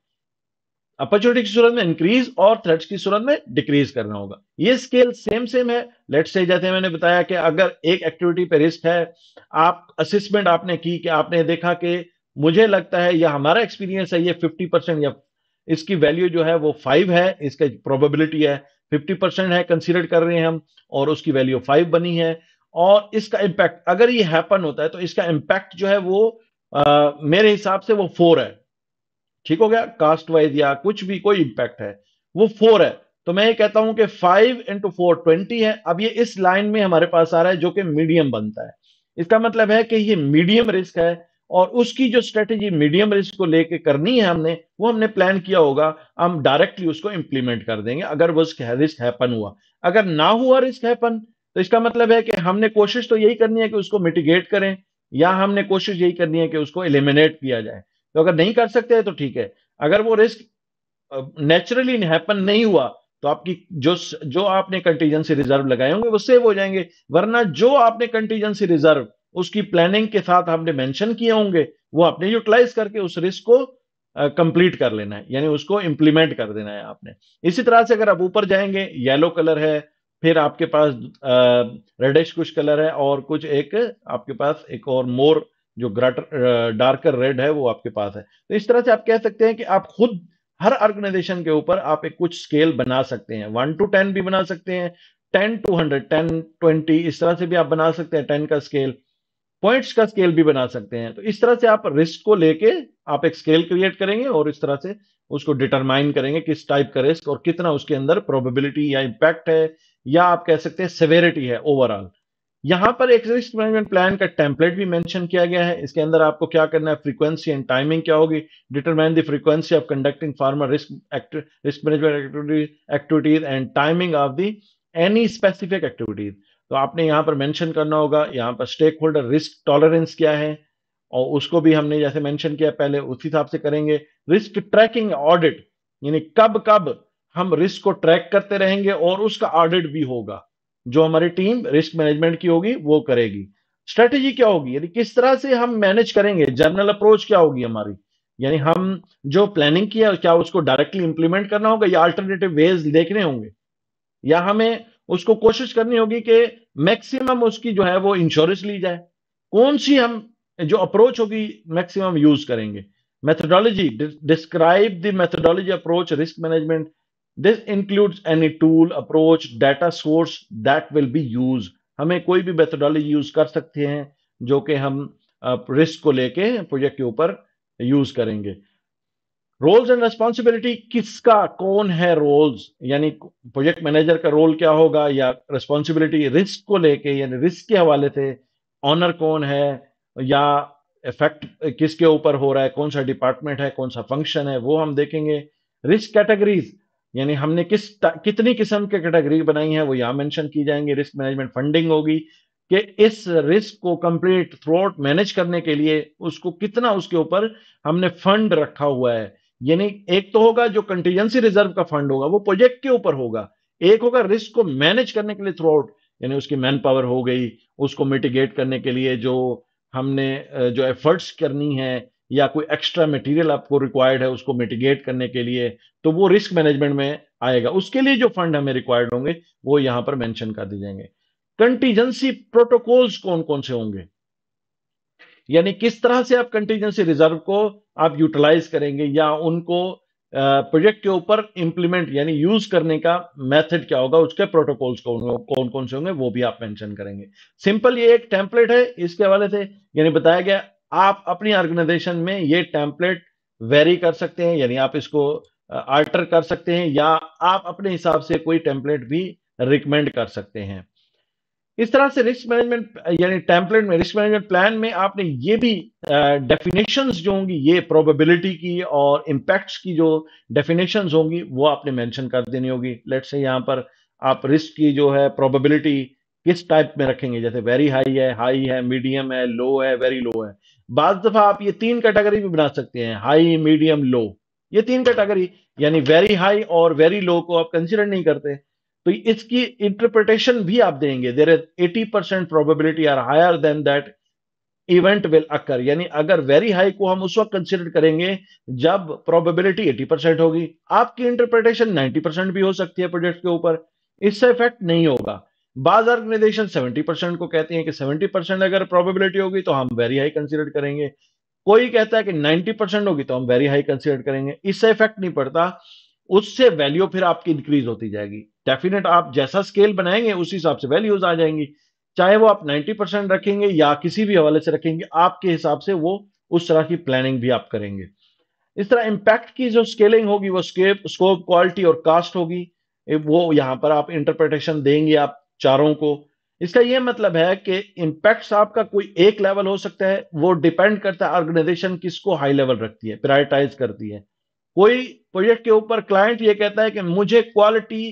अपॉर्चुनिटी की सूरत में इंक्रीज और थ्रेट्स की सूरत में डिक्रीज करना होगा ये स्केल सेम सेम है लेट से जैसे मैंने बताया कि अगर एक एक्टिविटी पे रिस्क है आप असिस्मेंट आपने की कि आपने देखा कि मुझे लगता है या हमारा एक्सपीरियंस है ये फिफ्टी परसेंट या इसकी वैल्यू जो है वो फाइव है इसका प्रोबेबिलिटी है फिफ्टी परसेंट है कंसिडर कर रहे हैं हम और उसकी वैल्यू फाइव बनी है और इसका इम्पैक्ट अगर ये हैपन होता है तो इसका इम्पैक्ट जो है वो आ, मेरे हिसाब से वो फोर है ठीक हो गया कास्ट वाइज या कुछ भी कोई इंपैक्ट है वो फोर है तो मैं ये कहता हूं कि फाइव इंटू फोर ट्वेंटी है अब ये इस लाइन में हमारे पास आ रहा है जो कि मीडियम बनता है इसका मतलब है कि ये मीडियम रिस्क है और उसकी जो स्ट्रेटेजी मीडियम रिस्क को लेके करनी है हमने वो हमने प्लान किया होगा हम डायरेक्टली उसको इंप्लीमेंट कर देंगे अगर वो रिस्क हैपन हुआ अगर ना हुआ रिस्क हैपन तो इसका मतलब है कि हमने कोशिश तो यही करनी है कि उसको मिटिगेट करें या हमने कोशिश यही करनी है कि उसको एलिमिनेट किया जाए तो अगर नहीं कर सकते तो ठीक है अगर वो रिस्क नेचुरली हैपन नहीं हुआ तो आपकी जो जो आपने कंटीजेंसी रिजर्व लगाए होंगे वो सेव हो जाएंगे वरना जो आपने कंटीजेंसी रिजर्व उसकी प्लानिंग के साथ आपने मेंशन किए होंगे वो आपने यूटिलाइज करके उस रिस्क को कंप्लीट कर लेना है यानी उसको इंप्लीमेंट कर देना है आपने इसी तरह से अगर आप ऊपर जाएंगे येलो कलर है फिर आपके पास रेडिश कुछ कलर है और कुछ एक आपके पास एक और मोर जो ग्रेटर डार्कर रेड है वो आपके पास है तो इस तरह से आप कह सकते हैं कि आप खुद हर ऑर्गेनाइजेशन के ऊपर आप एक कुछ स्केल बना सकते हैं वन टू टेन भी बना सकते हैं ten two hundred ten twenty इस तरह से भी आप बना सकते हैं टेन का स्केल पॉइंट्स का स्केल भी बना सकते हैं तो इस तरह से आप रिस्क को लेके आप एक स्केल क्रिएट करेंगे और इस तरह से उसको डिटरमाइन करेंगे किस टाइप का रिस्क और कितना उसके अंदर प्रोबेबिलिटी या इम्पैक्ट है या आप कह सकते हैं सेवेरिटी है ओवरऑल यहां पर एक रिस्क मैनेजमेंट प्लान का टेम्पलेट भी मेंशन किया गया है इसके अंदर आपको क्या करना है फ्रीक्वेंसी एंड टाइमिंग क्या होगी determine the frequency of conducting formal risk risk management activities and timing of the any specific activities तो आपने यहां पर मेंशन करना होगा यहां पर स्टेक होल्डर रिस्क टॉलरेंस क्या है और उसको भी हमने जैसे मेंशन किया पहले उस हिसाब से करेंगे रिस्क ट्रैकिंग ऑडिट यानी कब कब हम रिस्क को ट्रैक करते रहेंगे और उसका ऑडिट भी होगा जो हमारी टीम रिस्क मैनेजमेंट की होगी वो करेगी स्ट्रेटेजी क्या होगी यानी किस तरह से हम मैनेज करेंगे जनरल अप्रोच क्या होगी हमारी यानी हम जो प्लानिंग किया क्या उसको डायरेक्टली इंप्लीमेंट करना होगा या अल्टरनेटिव वेज देखने होंगे या हमें उसको कोशिश करनी होगी कि मैक्सिमम उसकी जो है वो इंश्योरेंस ली जाए कौन सी हम जो अप्रोच होगी मैक्सिमम यूज करेंगे methodology describe the methodology approach risk management this includes any tool approach data source that will be use हमें कोई भी मेथोडोलॉजी यूज कर सकते हैं जो कि हम रिस्क को लेके प्रोजेक्ट के ऊपर यूज करेंगे रोल्स एंड रेस्पॉन्सिबिलिटी किसका कौन है रोल्स यानी प्रोजेक्ट मैनेजर का रोल क्या होगा या रेस्पॉन्सिबिलिटी रिस्क को लेके यानी रिस्क के हवाले से ऑनर कौन है या इफेक्ट किसके ऊपर हो रहा है कौन सा डिपार्टमेंट है कौन सा फंक्शन है वो हम देखेंगे रिस्क कैटेगरीज यानी हमने किस कितनी किस्म के कैटेगरी बनाई है वो यहाँ मेंशन की जाएंगे रिस्क मैनेजमेंट फंडिंग होगी कि इस रिस्क को कंप्लीट थ्रोट मैनेज करने के लिए उसको कितना उसके ऊपर हमने फंड रखा हुआ है यानी एक तो होगा जो कंटीजेंसी रिजर्व का फंड होगा वो प्रोजेक्ट के ऊपर होगा एक होगा रिस्क को मैनेज करने के लिए थ्रोट यानी उसकी मैन पावर हो गई उसको मिटिगेट करने के लिए जो हमने जो एफर्ट्स करनी है या कोई एक्स्ट्रा मटेरियल आपको रिक्वायर्ड है उसको मिटिगेट करने के लिए तो वो रिस्क मैनेजमेंट में आएगा उसके लिए जो फंड हमें रिक्वायर्ड होंगे वो यहां पर मेंशन कर दिए जाएंगे कंटीजेंसी प्रोटोकॉल्स कौन कौन से होंगे यानी किस तरह से आप कंटीजेंसी रिजर्व को आप यूटिलाइज करेंगे या उनको प्रोजेक्ट के ऊपर इंप्लीमेंट यानी यूज करने का मेथड क्या होगा उसके प्रोटोकॉल्स कौन कौन कौन से होंगे वो भी आप मेंशन करेंगे सिंपल ये एक टेम्पलेट है इसके हवाले से यानी बताया गया आप अपनी ऑर्गेनाइजेशन में ये टेम्पलेट वेरी कर सकते हैं यानी आप इसको आल्टर कर सकते हैं या आप अपने हिसाब से कोई टेम्पलेट भी रिकमेंड कर सकते हैं इस तरह से रिस्क मैनेजमेंट यानी टेम्पलेट में रिस्क मैनेजमेंट प्लान में आपने ये भी डेफिनेशन uh, जो होंगी ये प्रोबेबिलिटी की और इम्पैक्ट्स की जो डेफिनेशन होंगी वो आपने मेंशन कर देनी होगी लेट से यहाँ पर आप रिस्क की जो है प्रोबेबिलिटी किस टाइप में रखेंगे जैसे वेरी हाई है हाई है मीडियम है लो है वेरी लो है बाद दफा आप ये तीन कैटेगरी भी बना सकते हैं हाई मीडियम लो ये तीन कैटेगरी यानी वेरी हाई और वेरी लो को आप कंसिडर नहीं करते तो इसकी इंटरप्रिटेशन भी आप देंगे there is eighty percent probability or higher than that event will occur यानी अगर वेरी हाई को हम उस वक्त कंसिडर करेंगे जब प्रोबेबिलिटी एटी परसेंट होगी आपकी इंटरप्रिटेशन नाइन्टी परसेंट भी हो सकती है प्रोजेक्ट के ऊपर इससे इफेक्ट नहीं होगा बाज ऑर्गेनाइजेशन सेवेंटी परसेंट को कहती हैं कि सेवेंटी परसेंट अगर प्रोबेबिलिटी होगी तो हम वेरी हाई कंसिडर करेंगे कोई कहता है कि नाइनटी परसेंट होगी तो हम वेरी हाई कंसिडर करेंगे इससे इफेक्ट नहीं पड़ता उससे वैल्यू फिर आपकी इंक्रीज होती जाएगी डेफिनेट आप जैसा स्केल बनाएंगे उस हिसाब से वैल्यूज आ जाएंगी चाहे वो आप नाइन्टी परसेंट रखेंगे या किसी भी हवाले से रखेंगे आपके हिसाब से वो उस तरह की प्लानिंग भी आप करेंगे इस तरह इम्पैक्ट की जो स्केलिंग होगी वो स्केप स्कोप क्वालिटी और कास्ट होगी वो यहां पर आप इंटरप्रिटेशन देंगे आप चारों को इसका यह मतलब है कि इंपैक्ट आपका कोई एक लेवल हो सकता है वो डिपेंड करता है ऑर्गेनाइजेशन किसको हाई लेवल रखती है प्रायोरिटाइज करती है कोई प्रोजेक्ट के ऊपर क्लाइंट ये कहता है कि मुझे क्वालिटी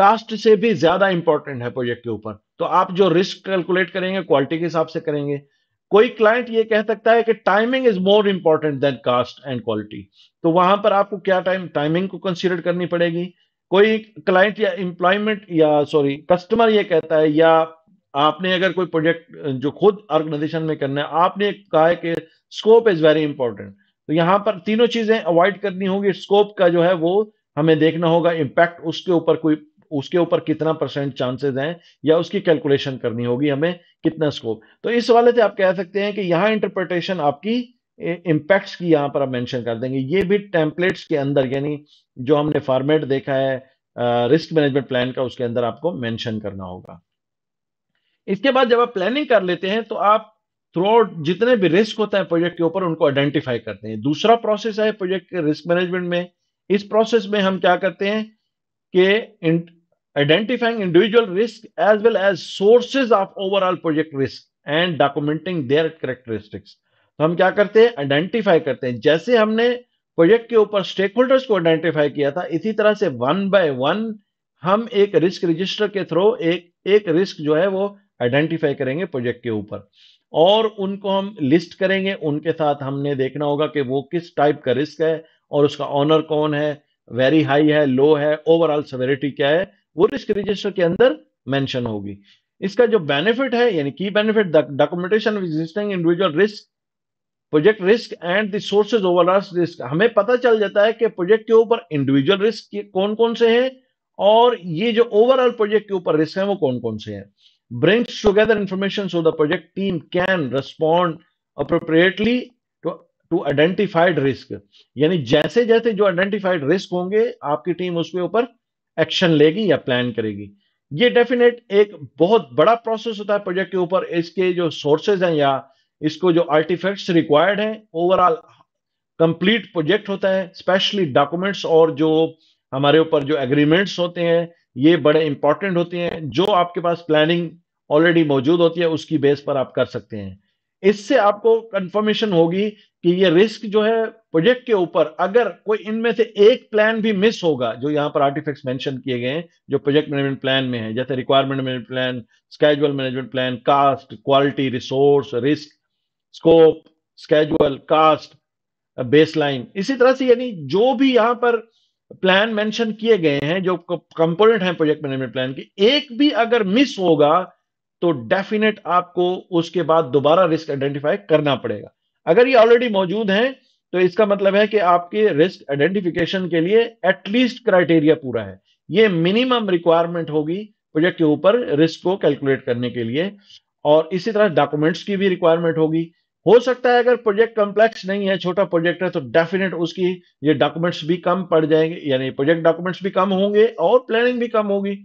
कास्ट से भी ज्यादा इंपॉर्टेंट है प्रोजेक्ट के ऊपर तो आप जो रिस्क कैलकुलेट करेंगे क्वालिटी के हिसाब से करेंगे कोई क्लाइंट ये कह सकता है कि timing is more important than cost and quality तो वहां पर आपको क्या टाइम टाइमिंग को कंसीडर करनी पड़ेगी कोई क्लाइंट या इंप्लॉयमेंट या सॉरी कस्टमर ये कहता है या आपने अगर कोई प्रोजेक्ट जो खुद ऑर्गेनाइजेशन में करना है आपने कहा है कि स्कोप इज वेरी इंपॉर्टेंट तो यहाँ पर तीनों चीजें अवॉइड करनी होगी स्कोप का जो है वो हमें देखना होगा इम्पैक्ट उसके ऊपर कोई उसके ऊपर कितना परसेंट चांसेस हैं या उसकी कैलकुलेशन करनी होगी हमें कितना स्कोप तो इस वाले से आप कह सकते हैं कि यहां इंटरप्रिटेशन आपकी इम्पैक्ट्स की यहाँ पर आप मेंशन कर देंगे ये भी टेम्पलेट्स के अंदर यानी जो हमने फॉर्मेट देखा है रिस्क मैनेजमेंट प्लान का उसके अंदर आपको मेंशन करना होगा इसके बाद जब आप प्लानिंग कर लेते हैं तो आप थ्रू आउट जितने भी रिस्क होता है प्रोजेक्ट के ऊपर उनको आइडेंटिफाई करते हैं दूसरा प्रोसेस है प्रोजेक्ट के रिस्क मैनेजमेंट में इस प्रोसेस में हम क्या करते हैं कि identifying individual risk as well as sources of overall project risk and documenting their characteristics तो हम क्या करते हैं आइडेंटिफाई करते हैं जैसे हमने प्रोजेक्ट के ऊपर स्टेक होल्डर्स को आइडेंटिफाई किया था इसी तरह से वन बाय वन हम एक रिस्क रजिस्टर के थ्रू एक एक रिस्क जो है वो आइडेंटिफाई करेंगे प्रोजेक्ट के ऊपर और उनको हम लिस्ट करेंगे उनके साथ हमने देखना होगा कि वो किस टाइप का रिस्क है और उसका ऑनर कौन है वेरी हाई है लो है ओवरऑल सवेरिटी क्या है वो रिस्क रजिस्टर के अंदर मेंशन होगी इसका जो बेनिफिट है यानी की benefit documentation of existing individual risk project risk and the sources overall risk हमें पता चल जाता है कि प्रोजेक्ट के ऊपर इंडिविजुअल रिस्क कौन कौन से हैं और ये जो ओवरऑल प्रोजेक्ट के ऊपर रिस्क है वो कौन कौन से हैं brings together information so the project team can respond appropriately to identified risk यानी जैसे जैसे जो आइडेंटिफाइड रिस्क होंगे आपकी टीम उसके ऊपर एक्शन लेगी या प्लान करेगी ये डेफिनेट एक बहुत बड़ा प्रोसेस होता है प्रोजेक्ट के ऊपर इसके जो सोर्सेज हैं या इसको जो आर्टिफैक्ट्स रिक्वायर्ड हैं ओवरऑल कंप्लीट प्रोजेक्ट होता है स्पेशली डॉक्यूमेंट्स और जो हमारे ऊपर जो एग्रीमेंट्स होते हैं ये बड़े इंपॉर्टेंट होते हैं जो आपके पास प्लानिंग ऑलरेडी मौजूद होती है उसकी बेस पर आप कर सकते हैं इससे आपको कंफर्मेशन होगी कि ये रिस्क जो है प्रोजेक्ट के ऊपर अगर कोई इनमें से एक प्लान भी मिस होगा जो यहाँ पर आर्टिफैक्ट्स मेंशन किए गए हैं जो प्रोजेक्ट मैनेजमेंट प्लान में है जैसे requirement management plan schedule management plan cost quality resource risk scope schedule cost baseline इसी तरह से यानी जो भी यहाँ पर प्लान मेंशन किए गए हैं जो कंपोनेंट हैं प्रोजेक्ट मैनेजमेंट प्लान के एक भी अगर मिस होगा तो डेफिनेट आपको उसके बाद दोबारा रिस्क आइडेंटिफाई करना पड़ेगा अगर ये ऑलरेडी मौजूद हैं तो इसका मतलब है कि आपके रिस्क आइडेंटिफिकेशन के लिए एटलीस्ट क्राइटेरिया पूरा है ये मिनिमम रिक्वायरमेंट होगी प्रोजेक्ट के ऊपर रिस्क को कैलकुलेट करने के लिए और इसी तरह डॉक्यूमेंट्स की भी रिक्वायरमेंट होगी हो सकता है अगर प्रोजेक्ट कॉम्प्लेक्स नहीं है छोटा प्रोजेक्ट है तो डेफिनेट उसकी ये डॉक्यूमेंट्स भी कम पड़ जाएंगे यानी प्रोजेक्ट डॉक्यूमेंट्स भी कम होंगे और प्लानिंग भी कम होगी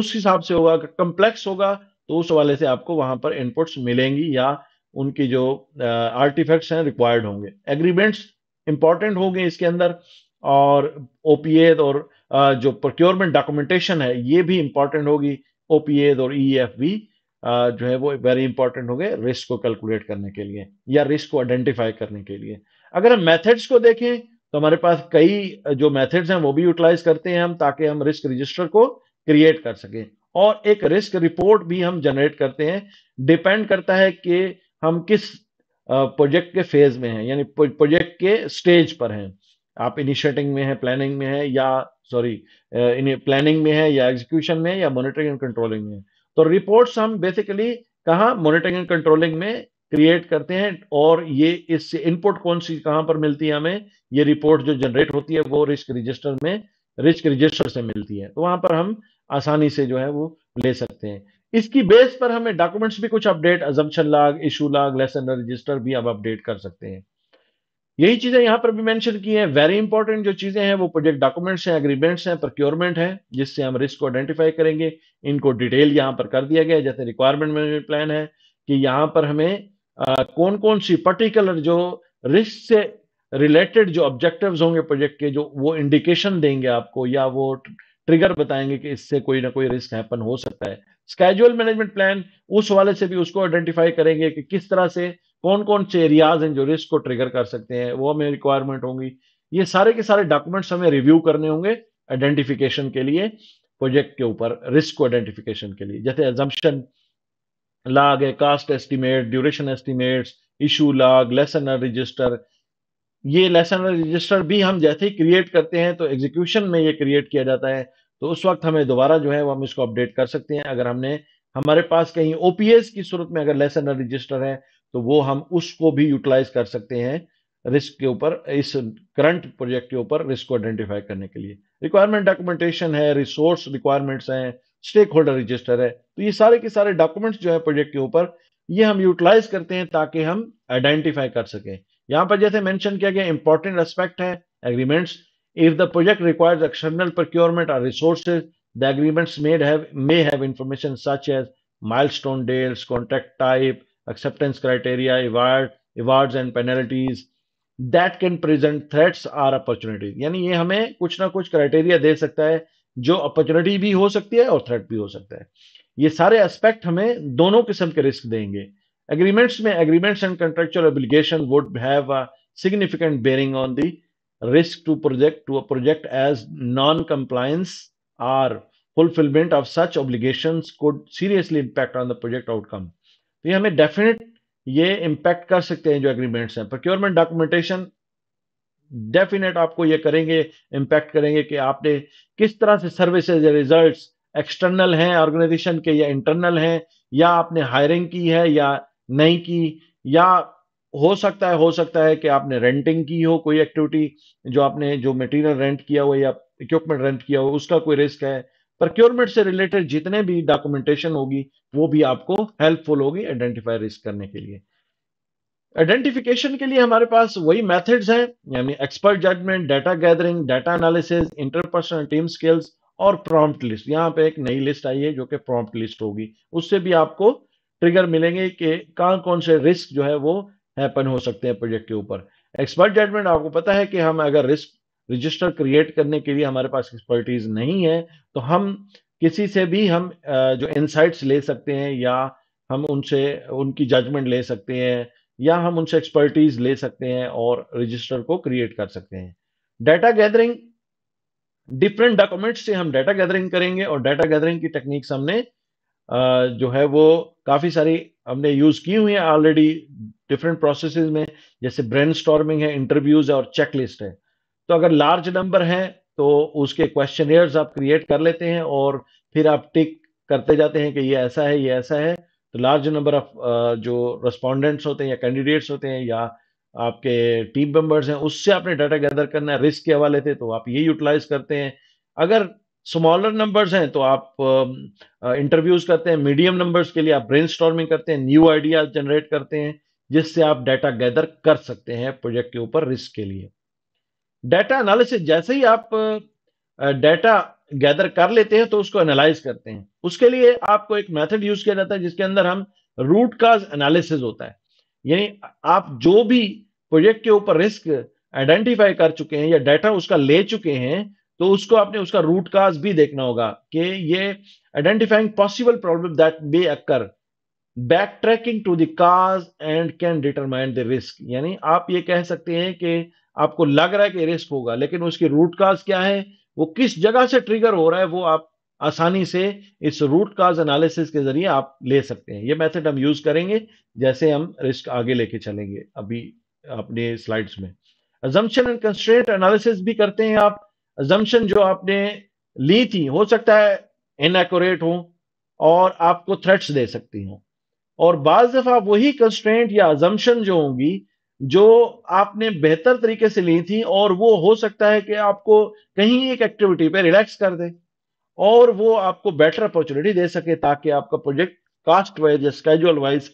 उस हिसाब से होगा कम्प्लेक्स होगा तो उस वाले से आपको वहां पर इनपुट्स मिलेंगी या उनकी जो आर्टिफैक्ट्स हैं रिक्वायर्ड होंगे एग्रीमेंट्स इंपॉर्टेंट होंगे इसके अंदर और ओपीए और जो प्रोक्योरमेंट डॉक्यूमेंटेशन है ये भी इंपॉर्टेंट होगी ओपीए और ई एफ भी जो है वो वेरी इंपॉर्टेंट हो गए रिस्क को कैलकुलेट करने के लिए या रिस्क को आइडेंटिफाई करने के लिए अगर हम मेथड्स को देखें तो हमारे पास कई जो मेथड्स हैं वो भी यूटिलाइज करते हैं हम ताकि हम रिस्क रजिस्टर को क्रिएट कर सकें और एक रिस्क रिपोर्ट भी हम जनरेट करते हैं डिपेंड करता है कि हम किस प्रोजेक्ट के फेज में हैं यानी प्रोजेक्ट के स्टेज पर हैं आप इनिशिएटिंग में हैं प्लानिंग में हैं या सॉरी प्लानिंग में है या एग्जीक्यूशन में या मॉनिटरिंग एंड कंट्रोलिंग में है तो रिपोर्ट्स हम बेसिकली कहा मॉनिटरिंग एंड कंट्रोलिंग में क्रिएट करते हैं और ये इससे इनपुट कौन सी कहाँ पर मिलती है हमें ये रिपोर्ट जो जनरेट होती है वो रिस्क रजिस्टर में रिस्क रजिस्टर से मिलती है तो वहां पर हम आसानी से जो है वो ले सकते हैं इसकी बेस पर हमें डॉक्यूमेंट्स भी कुछ अपडेट अजम्पन लाग इशू लाग लेसन रजिस्टर भी अब अपडेट कर सकते हैं यही चीजें यहां पर भी मेंशन की हैं वेरी इंपॉर्टेंट जो चीजें हैं वो प्रोजेक्ट डॉक्यूमेंट्स हैं एग्रीमेंट्स हैं प्रोक्योरमेंट है जिससे हम रिस्क को आइडेंटिफाई करेंगे इनको डिटेल यहां पर कर दिया गया है जैसे रिक्वायरमेंट मैनेजमेंट प्लान है कि यहां पर हमें आ, कौन कौन सी पर्टिकुलर जो रिस्क से रिलेटेड जो ऑब्जेक्टिव होंगे प्रोजेक्ट के जो वो इंडिकेशन देंगे आपको या वो ट्रिगर बताएंगे कि इससे कोई ना कोई रिस्क हैपन हो सकता है स्केजुअल मैनेजमेंट प्लान उस वाले से भी उसको आइडेंटिफाई करेंगे कि किस तरह से कौन कौन से एरियाज हैं जो रिस्क को ट्रिगर कर सकते हैं वो हमें रिक्वायरमेंट होंगी ये सारे के सारे डॉक्यूमेंट्स हमें रिव्यू करने होंगे आइडेंटिफिकेशन के लिए प्रोजेक्ट के ऊपर रिस्क को आइडेंटिफिकेशन के लिए जैसे एजम्पन लाग है cost estimate duration estimates issue log lesson register ये लेसन रजिस्टर भी हम जैसे ही क्रिएट करते हैं तो एग्जीक्यूशन में ये क्रिएट किया जाता है तो उस वक्त हमें दोबारा जो है वो हम इसको अपडेट कर सकते हैं अगर हमने हमारे पास कहीं ओपीएस की सूरत में अगर लेसन रजिस्टर है तो वो हम उसको भी यूटिलाइज कर सकते हैं रिस्क के ऊपर इस करंट प्रोजेक्ट के ऊपर रिस्क को आइडेंटिफाई करने के लिए रिक्वायरमेंट डॉक्यूमेंटेशन है रिसोर्स रिक्वायरमेंट्स हैं स्टेक होल्डर रजिस्टर है तो ये सारे के सारे डॉक्यूमेंट्स जो है प्रोजेक्ट के ऊपर ये हम यूटिलाइज करते हैं ताकि हम आइडेंटिफाई कर सकें यहाँ पर जैसे मेंशन किया गया इंपॉर्टेंट एस्पेक्ट है agreements if the project requires external procurement और resources the agreements made have may have information such as milestone dates contract type acceptance criteria award, awards and penalties that can present threats or opportunities. यानी ये हमें कुछ ना कुछ criteria दे सकता है जो अपॉर्चुनिटी भी हो सकती है और थ्रेट भी हो सकता है ये सारे एस्पेक्ट हमें दोनों किस्म के रिस्क देंगे एग्रीमेंट्स में agreements and contractual obligation would have a significant bearing on the risk to project to a project as non compliance or fulfilment of such obligation could seriously impact on the project outcome तो ये हमें definite ये impact कर सकते हैं जो agreements हैं procurement documentation definite आपको ये करेंगे इम्पैक्ट करेंगे कि आपने किस तरह से सर्विसेज या रिजल्ट एक्सटर्नल हैं ऑर्गेनाइजेशन के या इंटरनल हैं या आपने हायरिंग की है या नहीं की या हो सकता है हो सकता है कि आपने रेंटिंग की हो कोई एक्टिविटी जो आपने जो मटेरियल रेंट किया हो या इक्विपमेंट रेंट किया हो उसका कोई रिस्क है प्रक्योरमेंट से रिलेटेड जितने भी डॉक्यूमेंटेशन होगी वो भी आपको हेल्पफुल होगी आइडेंटिफाई रिस्क करने के लिए आइडेंटिफिकेशन के लिए हमारे पास वही मेथड्स हैं यानी expert judgement data gathering data analysis interpersonal team skills और प्रॉम्प्ट लिस्ट यहाँ पे एक नई लिस्ट आई है जो कि प्रॉम्प्ट लिस्ट होगी उससे भी आपको ट्रिगर मिलेंगे कि कौन कौन से रिस्क जो है वो हैपन हो सकते हैं प्रोजेक्ट के ऊपर एक्सपर्ट जजमेंट आपको पता है कि हम अगर रिस्क रजिस्टर क्रिएट करने के लिए हमारे पास एक्सपर्टीज नहीं है तो हम किसी से भी हम जो इनसाइट्स ले सकते हैं या हम उनसे उनकी जजमेंट ले सकते हैं या हम उनसे एक्सपर्टीज ले सकते हैं और रजिस्टर को क्रिएट कर सकते हैं डाटा गैदरिंग डिफरेंट डॉक्यूमेंट्स से हम डाटा गैदरिंग करेंगे और डाटा गैदरिंग की टेक्निक्स हमने जो है वो काफ़ी सारी हमने यूज़ की हुई है ऑलरेडी डिफरेंट प्रोसेस में जैसे ब्रेन है इंटरव्यूज है और चेकलिस्ट है तो अगर लार्ज नंबर हैं तो उसके क्वेश्चन आप क्रिएट कर लेते हैं और फिर आप टिक करते जाते हैं कि ये ऐसा है ये ऐसा है तो लार्ज नंबर ऑफ जो रेस्पॉन्डेंट्स होते हैं या कैंडिडेट्स होते हैं या आपके टीम मेंबर्स हैं उससे आपने डाटा गैदर करना है रिस्क के हवाले से तो आप ये यूटिलाइज करते हैं अगर स्मॉलर नंबर्स हैं तो आप इंटरव्यूज करते हैं मीडियम नंबर्स के लिए आप ब्रेन करते हैं न्यू आइडियाज जनरेट करते हैं जिससे आप डाटा गैदर कर सकते हैं प्रोजेक्ट के ऊपर रिस्क के लिए डेटा एनालिसिस जैसे ही आप डेटा गैदर कर लेते हैं तो उसको एनालाइज करते हैं उसके लिए आपको एक मेथड यूज किया जाता है जिसके अंदर हम रूट काज एनालिसिस होता है यानी आप जो भी प्रोजेक्ट के ऊपर रिस्क आइडेंटिफाई कर चुके हैं या डाटा उसका ले चुके हैं तो उसको आपने उसका रूट काज भी देखना होगा कि ये identifying possible problem that may occur back tracking to the cause and can determine the risk यानी आप ये कह सकते हैं कि आपको लग रहा है कि रिस्क होगा लेकिन उसकी रूट काज क्या है वो किस जगह से ट्रिगर हो रहा है वो आप आसानी से इस रूट काज एनालिसिस के जरिए आप ले सकते हैं ये मेथड हम यूज करेंगे जैसे हम रिस्क आगे लेके चलेंगे अभी अपने स्लाइड्स में अजम्पन एंड कंस्ट्रेंट एनालिसिस भी करते हैं आप अजम्पन जो आपने ली थी हो सकता है इनएकोरेट हो और आपको थ्रेट्स दे सकती हो और बाज दफा वही कंस्ट्रेंट या अजम्पन जो होंगी जो आपने बेहतर तरीके से ली थी और वो हो सकता है कि आपको कहीं एक एक्टिविटी पे रिलैक्स कर दे और वो आपको बेटर अपॉर्चुनिटी दे सके ताकि आपका प्रोजेक्ट कास्ट वाइज या स्केजुअल वाइज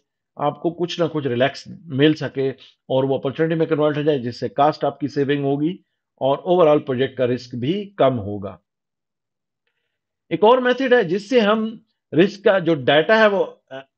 आपको कुछ ना कुछ रिलैक्स मिल सके और वो अपॉर्चुनिटी में कन्वर्ट हो जाए जिससे कास्ट आपकी सेविंग होगी और ओवरऑल प्रोजेक्ट का रिस्क भी कम होगा एक और मेथड है जिससे हम रिस्क का जो डाटा है वो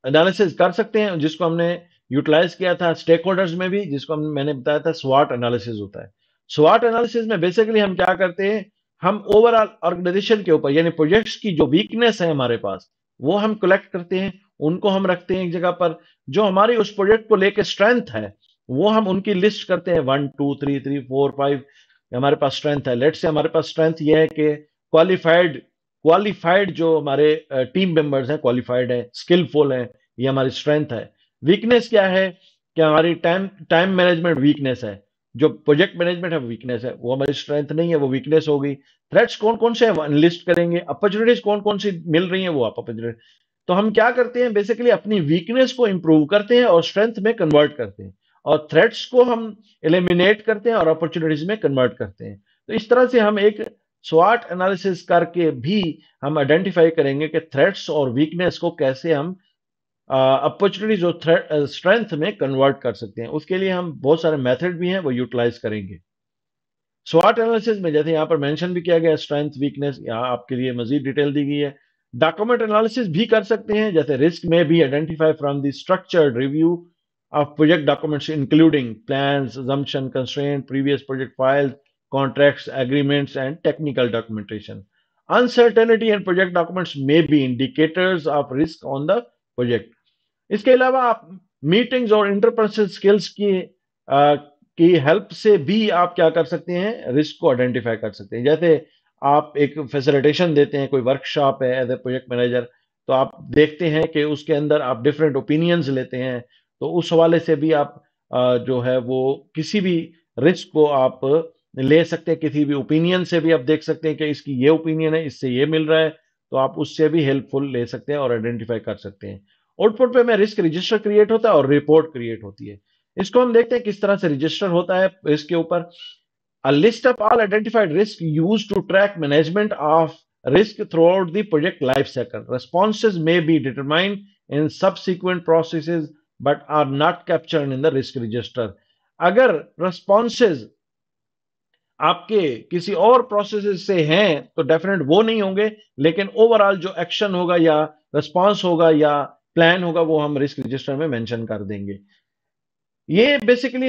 एनालिसिस uh, कर सकते हैं जिसको हमने यूटिलाइज किया था स्टेक होल्डर्स में भी जिसको हम मैंने बताया था स्वाट एनालिसिस होता है स्वाट एनालिसिस में बेसिकली हम क्या करते हैं हम ओवरऑल ऑर्गेनाइजेशन के ऊपर यानी प्रोजेक्ट्स की जो वीकनेस है हमारे पास वो हम कलेक्ट करते हैं उनको हम रखते हैं एक जगह पर जो हमारी उस प्रोजेक्ट को लेकर स्ट्रेंथ है वो हम उनकी लिस्ट करते हैं one two three three four five हमारे पास स्ट्रेंथ है लेट से हमारे पास स्ट्रेंथ ये है कि क्वालिफाइड क्वालिफाइड जो हमारे टीम मेंबर्स हैं क्वालिफाइड हैं स्किलफुल हैं ये हमारी स्ट्रेंथ है वीकनेस क्या है कि हमारी टाइम टाइम मैनेजमेंट वीकनेस है जो प्रोजेक्ट मैनेजमेंट है वीकनेस है वो हमारी स्ट्रेंथ नहीं है वो वीकनेस होगी थ्रेट्स कौन कौन से अनलिस्ट करेंगे अपॉर्चुनिटीज कौन कौन सी मिल रही है वो आप अपॉर्चुनिटी तो हम क्या करते हैं बेसिकली अपनी वीकनेस को इम्प्रूव करते हैं और स्ट्रेंथ में कन्वर्ट करते हैं और थ्रेट्स को हम एलिमिनेट करते हैं और अपॉर्चुनिटीज में कन्वर्ट करते हैं तो इस तरह से हम एक स्वाट एनालिसिस करके भी हम आइडेंटिफाई करेंगे कि थ्रेट्स और वीकनेस को कैसे हम अपॉर्चुनिटीज और स्ट्रेंथ में कन्वर्ट कर सकते हैं उसके लिए हम बहुत सारे मेथड भी हैं वो यूटिलाइज करेंगे स्वाट एनालिसिस में जैसे यहाँ पर मेंशन भी किया गया स्ट्रेंथ वीकनेस यहाँ आपके लिए मजीद डिटेल दी गई है डॉक्यूमेंट एनालिसिस भी कर सकते हैं जैसे रिस्क में भी identify from the structured review of project documents including plan assumption constraint previous project file contract agreements and technical documentation uncertainty and project documents may be indicators of risk on the project इसके अलावा आप meetings और interpersonal skills की आ, की help से भी आप क्या कर सकते हैं रिस्क को आइडेंटिफाई कर सकते हैं जैसे आप एक फैसिलिटेशन देते हैं कोई वर्कशॉप है एज ए प्रोजेक्ट मैनेजर तो आप देखते हैं कि उसके अंदर आप डिफरेंट ओपिनियंस लेते हैं तो उस हवाले से भी आप जो है वो किसी भी रिस्क को आप ले सकते हैं किसी भी ओपिनियन से भी आप देख सकते हैं कि इसकी ये ओपिनियन है इससे ये मिल रहा है तो आप उससे भी हेल्पफुल ले सकते हैं और आइडेंटिफाई कर सकते हैं आउटपुट पे हमें रिस्क रजिस्टर क्रिएट होता है और रिपोर्ट क्रिएट होती है इसको हम देखते हैं किस तरह से रजिस्टर होता है इसके ऊपर a list of all identified risk use to track management of risk throughout the project life cycle responses may be determined in subsequent process but are not capture in the risk register अगर responses आपके किसी और process से हैं तो definite वो नहीं होंगे लेकिन ओवरऑल जो एक्शन होगा या रिस्पॉन्स होगा या प्लान होगा वो हम रिस्क रजिस्टर में मेंशन कर देंगे ये बेसिकली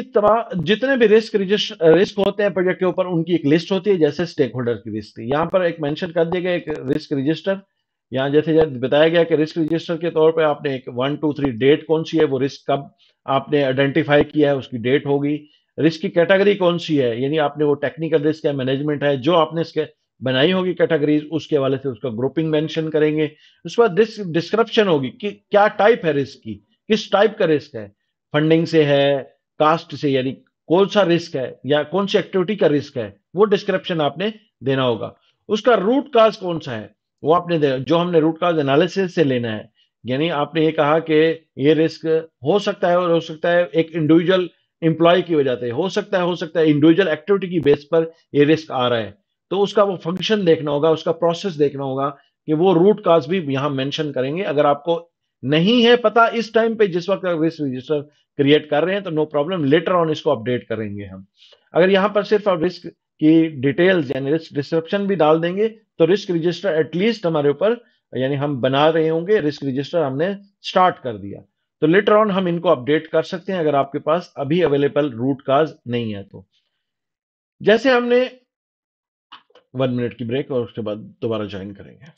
जितने भी रिस्क रिस्क होते हैं प्रोजेक्ट के ऊपर उनकी एक लिस्ट होती है जैसे स्टेक होल्डर की रिस्क यहाँ पर एक मेंशन कर दिया गया एक रिस्क रजिस्टर यहाँ जैसे बताया गया कि रिस्क रजिस्टर के तौर पे आपने एक वन टू थ्री डेट कौन सी है वो रिस्क कब आपने आइडेंटिफाई किया है उसकी डेट होगी रिस्क की कैटेगरी कौन सी है यानी आपने वो टेक्निकल रिस्क है मैनेजमेंट है जो आपने इसके बनाई होगी कैटेगरीज उसके हवाले से उसका ग्रुपिंग मेंशन करेंगे उसके बाद डिस्क्रिप्शन होगी कि क्या टाइप है रिस्क की किस टाइप का रिस्क है फंडिंग से है कास्ट से यानी कौन सा रिस्क है या कौन सी एक्टिविटी का रिस्क है वो डिस्क्रिप्शन आपने देना होगा उसका रूट काज कौन सा है वो आपने जो हमने रूट काज एनालिसिस से लेना है यानी आपने ये कहा कि ये रिस्क हो सकता है और हो सकता है एक इंडिविजुअल एम्प्लॉय की वजह से हो सकता है हो सकता है इंडिविजुअल एक्टिविटी की बेस पर ये रिस्क आ रहा है तो उसका वो फंक्शन देखना होगा उसका प्रोसेस देखना होगा कि वो रूट काज भी यहां मेंशन करेंगे अगर आपको नहीं है पता इस टाइम पे जिस वक्त रिस्क रजिस्टर क्रिएट कर रहे हैं तो नो प्रॉब्लम लेटर ऑन इसको अपडेट करेंगे हम अगर यहां पर सिर्फ आप रिस्क की डिटेल्स यानी रिस्क डिस्क्रिप्शन भी डाल देंगे तो रिस्क रजिस्टर एटलीस्ट हमारे ऊपर यानी हम बना रहे होंगे रिस्क रजिस्टर हमने स्टार्ट कर दिया तो लेटर ऑन हम इनको अपडेट कर सकते हैं अगर आपके पास अभी अवेलेबल रूट काज नहीं है तो जैसे हमने वन मिनट की ब्रेक और उसके बाद दोबारा ज्वाइन करेंगे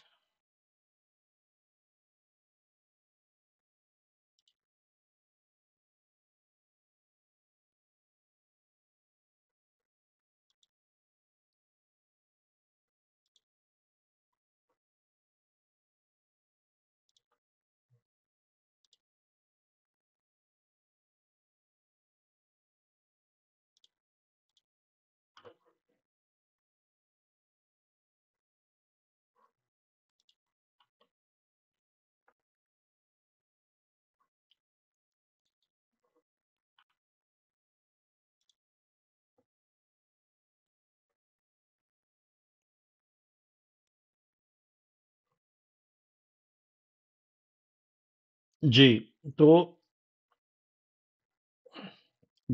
जी, तो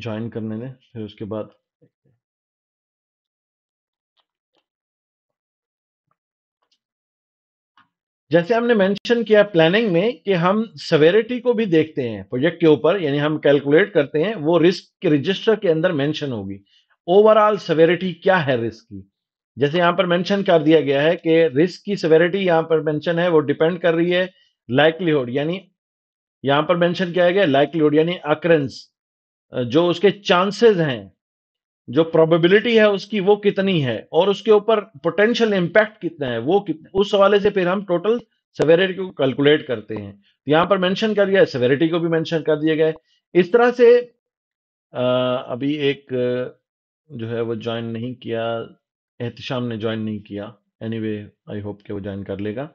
ज्वाइन करने ने फिर उसके बाद जैसे हमने मेंशन किया प्लानिंग में कि हम सेवेरिटी को भी देखते हैं प्रोजेक्ट के ऊपर यानी हम कैलकुलेट करते हैं वो रिस्क के रजिस्टर के अंदर मेंशन होगी ओवरऑल सेवेरिटी क्या है रिस्क की जैसे यहां पर मेंशन कर दिया गया है कि रिस्क की सवेरिटी यहां पर मेंशन है वो डिपेंड कर रही है लाइकलीहुड यानी यहां पर मेंशन किया गया लाइकलीहुड यानी अक्रेंस जो उसके चांसेस हैं जो प्रोबेबिलिटी है उसकी वो कितनी है और उसके ऊपर पोटेंशियल इम्पैक्ट कितना है वो कितना उस हवाले से फिर हम टोटल सेवेरिटी को कैलकुलेट करते हैं तो यहां पर मेंशन कर दिया सेवेरिटी को भी मेंशन कर दिया गया इस तरह से आ, अभी एक जो है वो ज्वाइन नहीं किया एहतशाम ने ज्वाइन नहीं किया एनी वे आई होप के वो ज्वाइन कर लेगा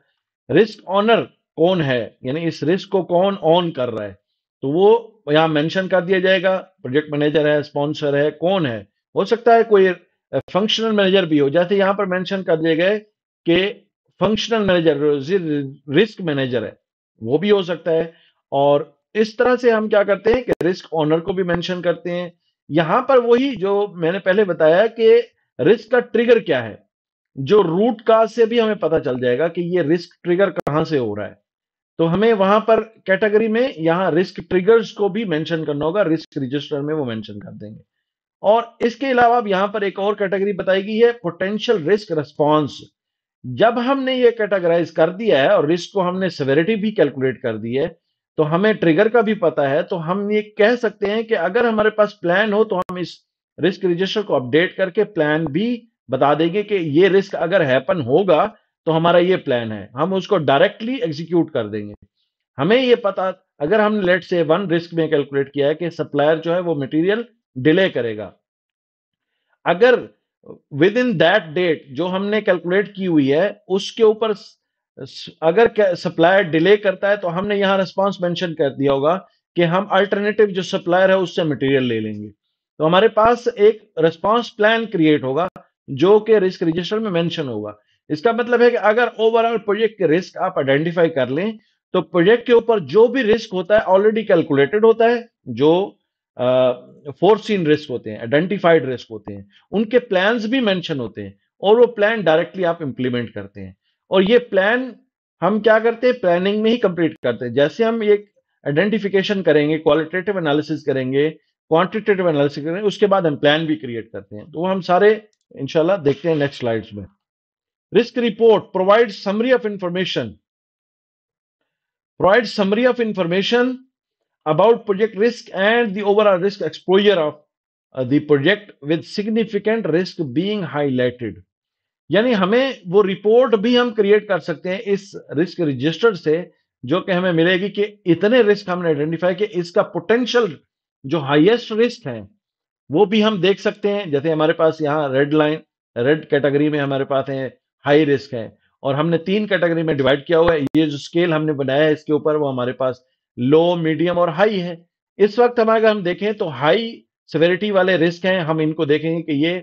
रिस्क ऑनर कौन है यानी इस रिस्क को कौन ऑन कर रहा है तो वो यहाँ मेंशन कर दिया जाएगा प्रोजेक्ट मैनेजर है स्पॉन्सर है कौन है हो सकता है कोई फंक्शनल मैनेजर भी हो जैसे यहाँ पर मेंशन कर दिए गए कि फंक्शनल मैनेजर रिस्क मैनेजर है वो भी हो सकता है और इस तरह से हम क्या करते हैं कि रिस्क ऑनर को भी मेंशन करते हैं यहां पर वही जो मैंने पहले बताया कि रिस्क का ट्रिगर क्या है जो रूट काज से भी हमें पता चल जाएगा कि ये रिस्क ट्रिगर कहां से हो रहा है तो हमें वहां पर कैटेगरी में यहां रिस्क ट्रिगर्स को भी मेंशन करना होगा रिस्क रजिस्टर में वो मेंशन कर देंगे और इसके अलावा अब यहां पर एक और कैटेगरी बताई गई है पोटेंशियल रिस्क रिस्पॉन्स जब हमने ये कैटेगराइज कर दिया है और रिस्क को हमने सेवेरिटी भी कैलकुलेट कर दी है तो हमें ट्रिगर का भी पता है तो हम ये कह सकते हैं कि अगर हमारे पास प्लान हो तो हम इस रिस्क रजिस्टर को अपडेट करके प्लान भी बता देंगे कि ये रिस्क अगर हैपन होगा तो हमारा ये प्लान है हम उसको डायरेक्टली एग्जीक्यूट कर देंगे हमें ये पता अगर हमने लेट से वन रिस्क में कैलकुलेट किया है कि सप्लायर जो है वो मटेरियल डिले करेगा अगर विद इन दैट डेट जो हमने कैलकुलेट की हुई है उसके ऊपर अगर सप्लायर डिले करता है तो हमने यहां रिस्पॉन्स मेंशन कर दिया होगा कि हम अल्टरनेटिव जो सप्लायर है उससे मटेरियल ले लेंगे तो हमारे पास एक रिस्पॉन्स प्लान क्रिएट होगा जो कि रिस्क रजिस्टर में मेंशन होगा इसका मतलब है कि अगर ओवरऑल प्रोजेक्ट के रिस्क आप आइडेंटिफाई कर लें तो प्रोजेक्ट के ऊपर जो भी रिस्क होता है ऑलरेडी कैलकुलेटेड होता है जो फोर्सिन रिस्क होते हैं आइडेंटिफाइड रिस्क होते हैं उनके प्लान भी मैंशन होते हैं और वो प्लान डायरेक्टली आप इंप्लीमेंट करते हैं और ये प्लान हम क्या करते हैं प्लानिंग में ही कंप्लीट करते हैं जैसे हम एक आइडेंटिफिकेशन करेंगे क्वालिटेटिव एनालिसिस करेंगे क्वांटिटेटिव एनालिसिस करेंगे उसके बाद हम प्लान भी क्रिएट करते हैं तो वो हम सारे इंशाल्लाह देखते हैं नेक्स्ट स्लाइड्स में risk report provides summary of information provides summary of information about project risk and the overall risk exposure of uh, the project with significant risk being highlighted यानी हमें वो रिपोर्ट भी हम क्रिएट कर सकते हैं इस रिस्क रजिस्टर से जो कि हमें मिलेगी कि इतने रिस्क हमने आइडेंटिफाई किए इसका पोटेंशियल जो हाईएस्ट रिस्क है वो भी हम देख सकते हैं जैसे हमारे पास यहाँ रेड लाइन रेड कैटेगरी में हमारे पास है हाई रिस्क है और हमने तीन कैटेगरी में डिवाइड किया हुआ है ये जो स्केल हमने बनाया है इसके ऊपर वो हमारे पास लो मीडियम और हाई है इस वक्त हमारे हम देखें तो हाई सेवेरिटी वाले रिस्क हैं हम इनको देखेंगे कि ये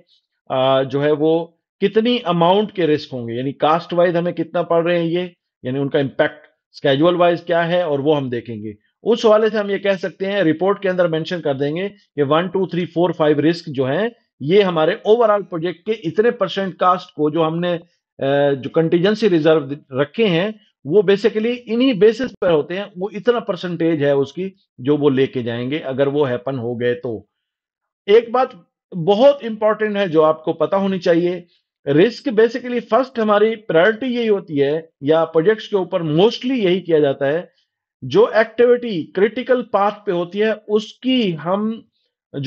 आ, जो है वो कितनी अमाउंट के रिस्क होंगे यानी कास्ट वाइज हमें कितना पड़ रहे हैं ये यानी उनका इम्पैक्ट स्केजुअल वाइज क्या है और वो हम देखेंगे उस हवाले से हम ये कह सकते हैं रिपोर्ट के अंदर मेंशन कर देंगे कि one two three four five risk जो है ये हमारे ओवरऑल प्रोजेक्ट के इतने परसेंट कास्ट को जो हमने जो कंटीजेंसी रिजर्व रखे हैं वो बेसिकली इन्हीं बेसिस पर होते हैं वो इतना परसेंटेज है उसकी जो वो लेके जाएंगे अगर वो हैपन हो गए तो एक बात बहुत इंपॉर्टेंट है जो आपको पता होनी चाहिए रिस्क बेसिकली फर्स्ट हमारी प्रायोरिटी यही होती है या प्रोजेक्ट्स के ऊपर मोस्टली यही किया जाता है जो एक्टिविटी क्रिटिकल पाथ पे होती है उसकी हम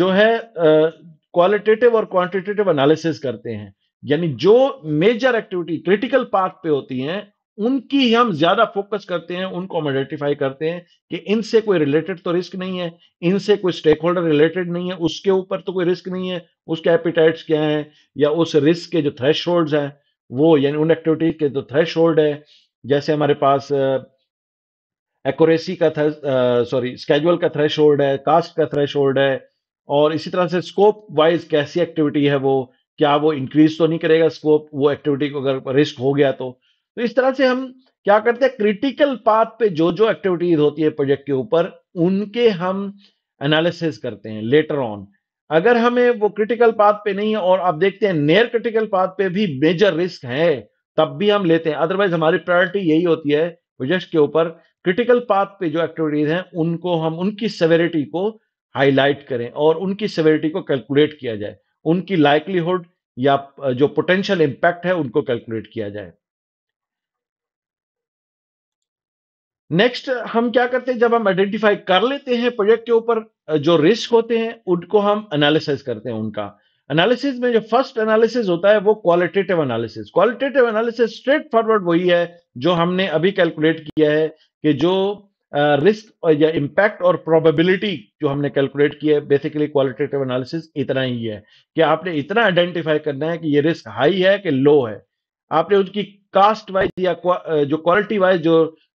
जो है क्वालिटेटिव और क्वांटिटेटिव एनालिसिस करते हैं यानी जो मेजर एक्टिविटी क्रिटिकल पाथ पे होती हैं उनकी हम ज्यादा फोकस करते हैं उनको हम आइडेंटिफाई करते हैं कि इनसे कोई रिलेटेड तो रिस्क नहीं है इनसे कोई स्टेक होल्डर रिलेटेड नहीं है उसके ऊपर तो कोई रिस्क नहीं है उसके एपिटाइट्स क्या है या उस रिस्क के जो थ्रेश हैं वो यानी उन एक्टिविटीज के जो थ्रेश है जैसे हमारे पास एक्यूरेसी का सॉरी स्केजुअल का थ्रेश है कास्ट का थ्रेश है और इसी तरह से स्कोप वाइज कैसी एक्टिविटी है वो क्या वो इंक्रीज तो नहीं करेगा स्कोप वो एक्टिविटी को अगर रिस्क हो गया तो तो इस तरह से हम क्या करते हैं क्रिटिकल पाथ पे जो जो एक्टिविटीज होती है प्रोजेक्ट के ऊपर उनके हम एनालिसिस करते हैं लेटर ऑन अगर हमें वो क्रिटिकल पाथ पे नहीं है और आप देखते हैं नियर क्रिटिकल पाथ पे भी मेजर रिस्क है तब भी हम लेते हैं अदरवाइज हमारी प्रायोरिटी यही होती है प्रोजेक्ट के ऊपर क्रिटिकल पाथ पे जो एक्टिविटीज हैं उनको हम उनकी सेवेरिटी को हाईलाइट करें और उनकी सेवेरिटी को कैलकुलेट किया जाए उनकी लाइवलीहुड या जो पोटेंशियल इंपैक्ट है उनको कैलकुलेट किया जाए नेक्स्ट हम क्या करते हैं जब हम आइडेंटिफाई कर लेते हैं प्रोजेक्ट के ऊपर जो रिस्क होते हैं उनको हम एनालिसिस करते हैं उनका एनालिसिस में जो फर्स्ट एनालिसिस होता है वो qualitative analysis qualitative analysis straightforward वही है जो हमने अभी कैलकुलेट किया है कि जो रिस्क uh, uh, या इम्पैक्ट और प्रोबेबिलिटी जो हमने कैलकुलेट की है बेसिकली क्वालिटेटिव एनालिसिस इतना ही है कि आपने इतना आइडेंटिफाई करना है कि ये रिस्क हाई है कि लो है आपने उनकी कास्ट वाइज या uh, जो क्वालिटी वाइज जो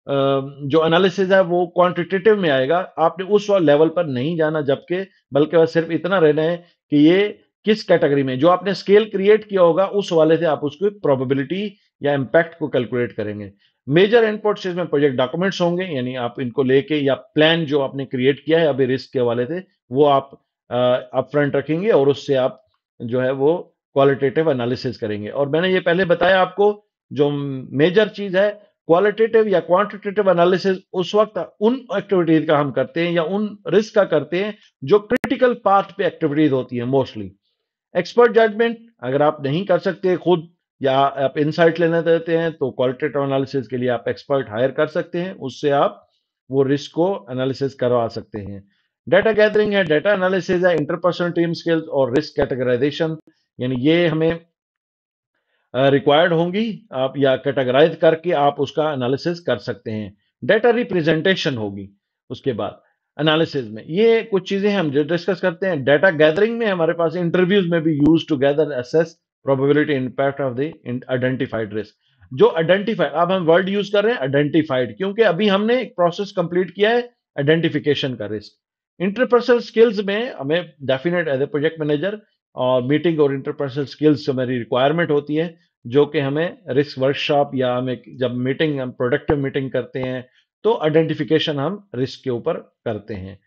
जो एनालिसिस है वो क्वांटिटेटिव में आएगा आपने उस लेवल पर नहीं जाना जबकि बल्कि सिर्फ इतना रहना है कि ये किस कैटेगरी में जो आपने स्केल क्रिएट किया होगा उस वाले से आप उसकी प्रोबेबिलिटी या इम्पैक्ट को कैलकुलेट करेंगे मेजर एंडपोर्ट स्टेज में प्रोजेक्ट डॉक्यूमेंट्स होंगे यानी आप इनको लेके या प्लान जो आपने क्रिएट किया है अभी रिस्क के वाले थे वो आप अप फ्रंट रखेंगे और उससे आप जो है वो क्वालिटेटिव एनालिसिस करेंगे और मैंने ये पहले बताया आपको जो मेजर चीज है क्वालिटेटिव या क्वांटिटेटिव एनालिसिस उस वक्त उन एक्टिविटीज का हम करते हैं या उन रिस्क का करते हैं जो क्रिटिकल पार्ट पे एक्टिविटीज होती है मोस्टली एक्सपर्ट जजमेंट अगर आप नहीं कर सकते खुद या आप इनसाइट लेना चाहते हैं तो क्वालिटेटिव एनालिसिस के लिए आप एक्सपर्ट हायर कर सकते हैं उससे आप वो रिस्क को एनालिसिस करवा सकते हैं डेटा गैदरिंग है डेटा एनालिसिस है इंटरपर्सनल टीम स्किल्स और रिस्क कैटेगराइजेशन यानी ये हमें रिक्वायर्ड होंगी आप या कैटेगराइज करके आप उसका एनालिसिस कर सकते हैं डेटा रिप्रेजेंटेशन होगी उसके बाद एनालिसिस में ये कुछ चीजें हम डिस्कस करते हैं डेटा गैदरिंग में हमारे पास इंटरव्यूज में भी use to gather assess probability impact of the identified risk जो आइडेंटिफाइड अब हम वर्ड यूज कर रहे हैं आइडेंटिफाइड क्योंकि अभी हमने एक प्रोसेस कंप्लीट किया है आइडेंटिफिकेशन का रिस्क इंटरपर्सनल स्किल्स में हमें definite as a project manager और मीटिंग और इंटरपर्सनल स्किल्स हमारी मेरी रिक्वायरमेंट होती है जो कि हमें रिस्क वर्कशॉप या हमें जब मीटिंग हम प्रोडक्टिव मीटिंग करते हैं तो आइडेंटिफिकेशन हम रिस्क के ऊपर करते हैं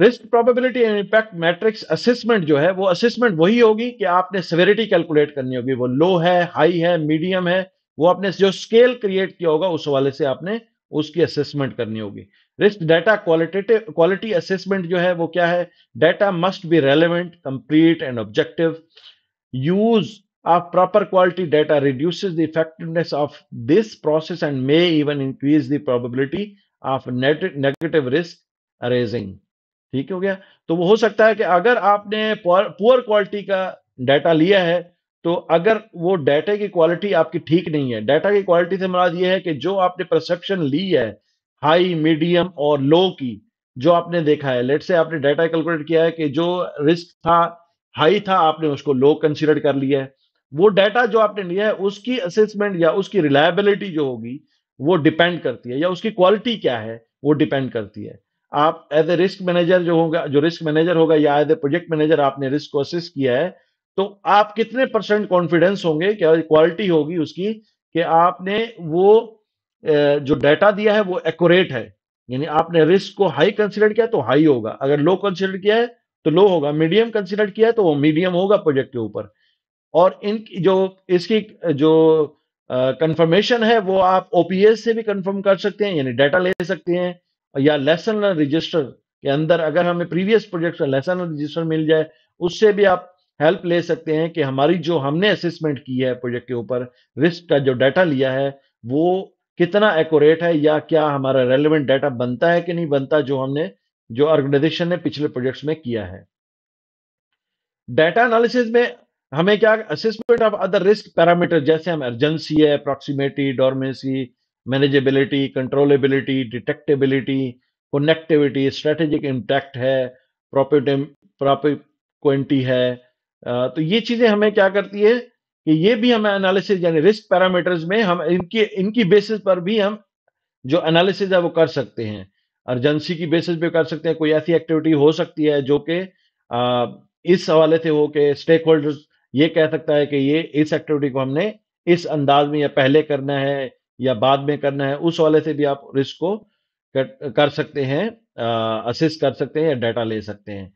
risk probability and impact matrix assessment जो है वो असेसमेंट वही होगी कि आपने सेवेरिटी कैलकुलेट करनी होगी वो लो है हाई है मीडियम है वो आपने जो स्केल क्रिएट किया होगा उस वाले से आपने उसकी असेसमेंट करनी होगी risk data qualitative quality assessment जो है वो क्या है data must be relevant complete and objective use of proper quality data reduce the effectiveness of this process and may even increase the probability of negative risk arising ठीक हो गया तो वो हो सकता है कि अगर आपने पुअर क्वालिटी का डाटा लिया है तो अगर वो डाटा की क्वालिटी आपकी ठीक नहीं है डाटा की क्वालिटी से मराज ये है कि जो आपने परसेप्शन ली है हाई मीडियम और लो की जो आपने देखा है लेट से आपने डाटा कैलकुलेट किया है कि जो रिस्क था हाई था आपने उसको लो कंसिडर कर लिया है वो डाटा जो आपने लिया है उसकी असेसमेंट या उसकी रिलायबिलिटी जो होगी वो डिपेंड करती है या उसकी क्वालिटी क्या है वो डिपेंड करती है आप एज ए रिस्क मैनेजर जो होगा जो रिस्क मैनेजर होगा या एज ए प्रोजेक्ट मैनेजर आपने रिस्क को असिस्ट किया है तो आप कितने परसेंट कॉन्फिडेंस होंगे क्या क्वालिटी होगी उसकी कि आपने वो जो डाटा दिया है वो एक्यूरेट है यानी आपने रिस्क को हाई कंसिडर किया तो हाई होगा अगर लो कंसिडर किया है तो लो होगा मीडियम कंसिडर किया है तो वो मीडियम होगा प्रोजेक्ट के ऊपर और इन जो इसकी जो कंफर्मेशन है वो आप ओपीएस से भी कंफर्म कर सकते हैं यानी डाटा ले सकते हैं या लेसन रजिस्टर के अंदर अगर हमें प्रीवियस प्रोजेक्ट का लेसन रजिस्टर मिल जाए उससे भी आप हेल्प ले सकते हैं कि हमारी जो हमने असेसमेंट की है प्रोजेक्ट के ऊपर रिस्क का जो डाटा लिया है वो कितना एकोरेट है या क्या हमारा रेलिवेंट डाटा बनता है कि नहीं बनता जो हमने जो ऑर्गेनाइजेशन ने पिछले प्रोजेक्ट्स में किया है डाटा एनालिसिस में हमें क्या assessment of other risk parameter जैसे हम अर्जेंसी है proximity dormancy manageability controllability detectability connectivity strategic impact है प्रॉफिट प्रॉफिट है तो ये चीजें हमें क्या करती है कि ये भी हमें एनालिसिस यानी रिस्क पैरामीटर्स में हम इनके इनकी बेसिस पर भी हम जो एनालिसिस है वो कर सकते हैं अर्जेंसी की बेसिस पे कर सकते हैं कोई ऐसी एक्टिविटी हो सकती है जो कि इस हवाले से हो के स्टेक होल्डर्स ये कह सकता है कि ये इस एक्टिविटी को हमने इस अंदाज में या पहले करना है या बाद में करना है उस वाले से भी आप रिस्क को कर, सकते हैं असिस्ट कर सकते हैं या डाटा ले सकते हैं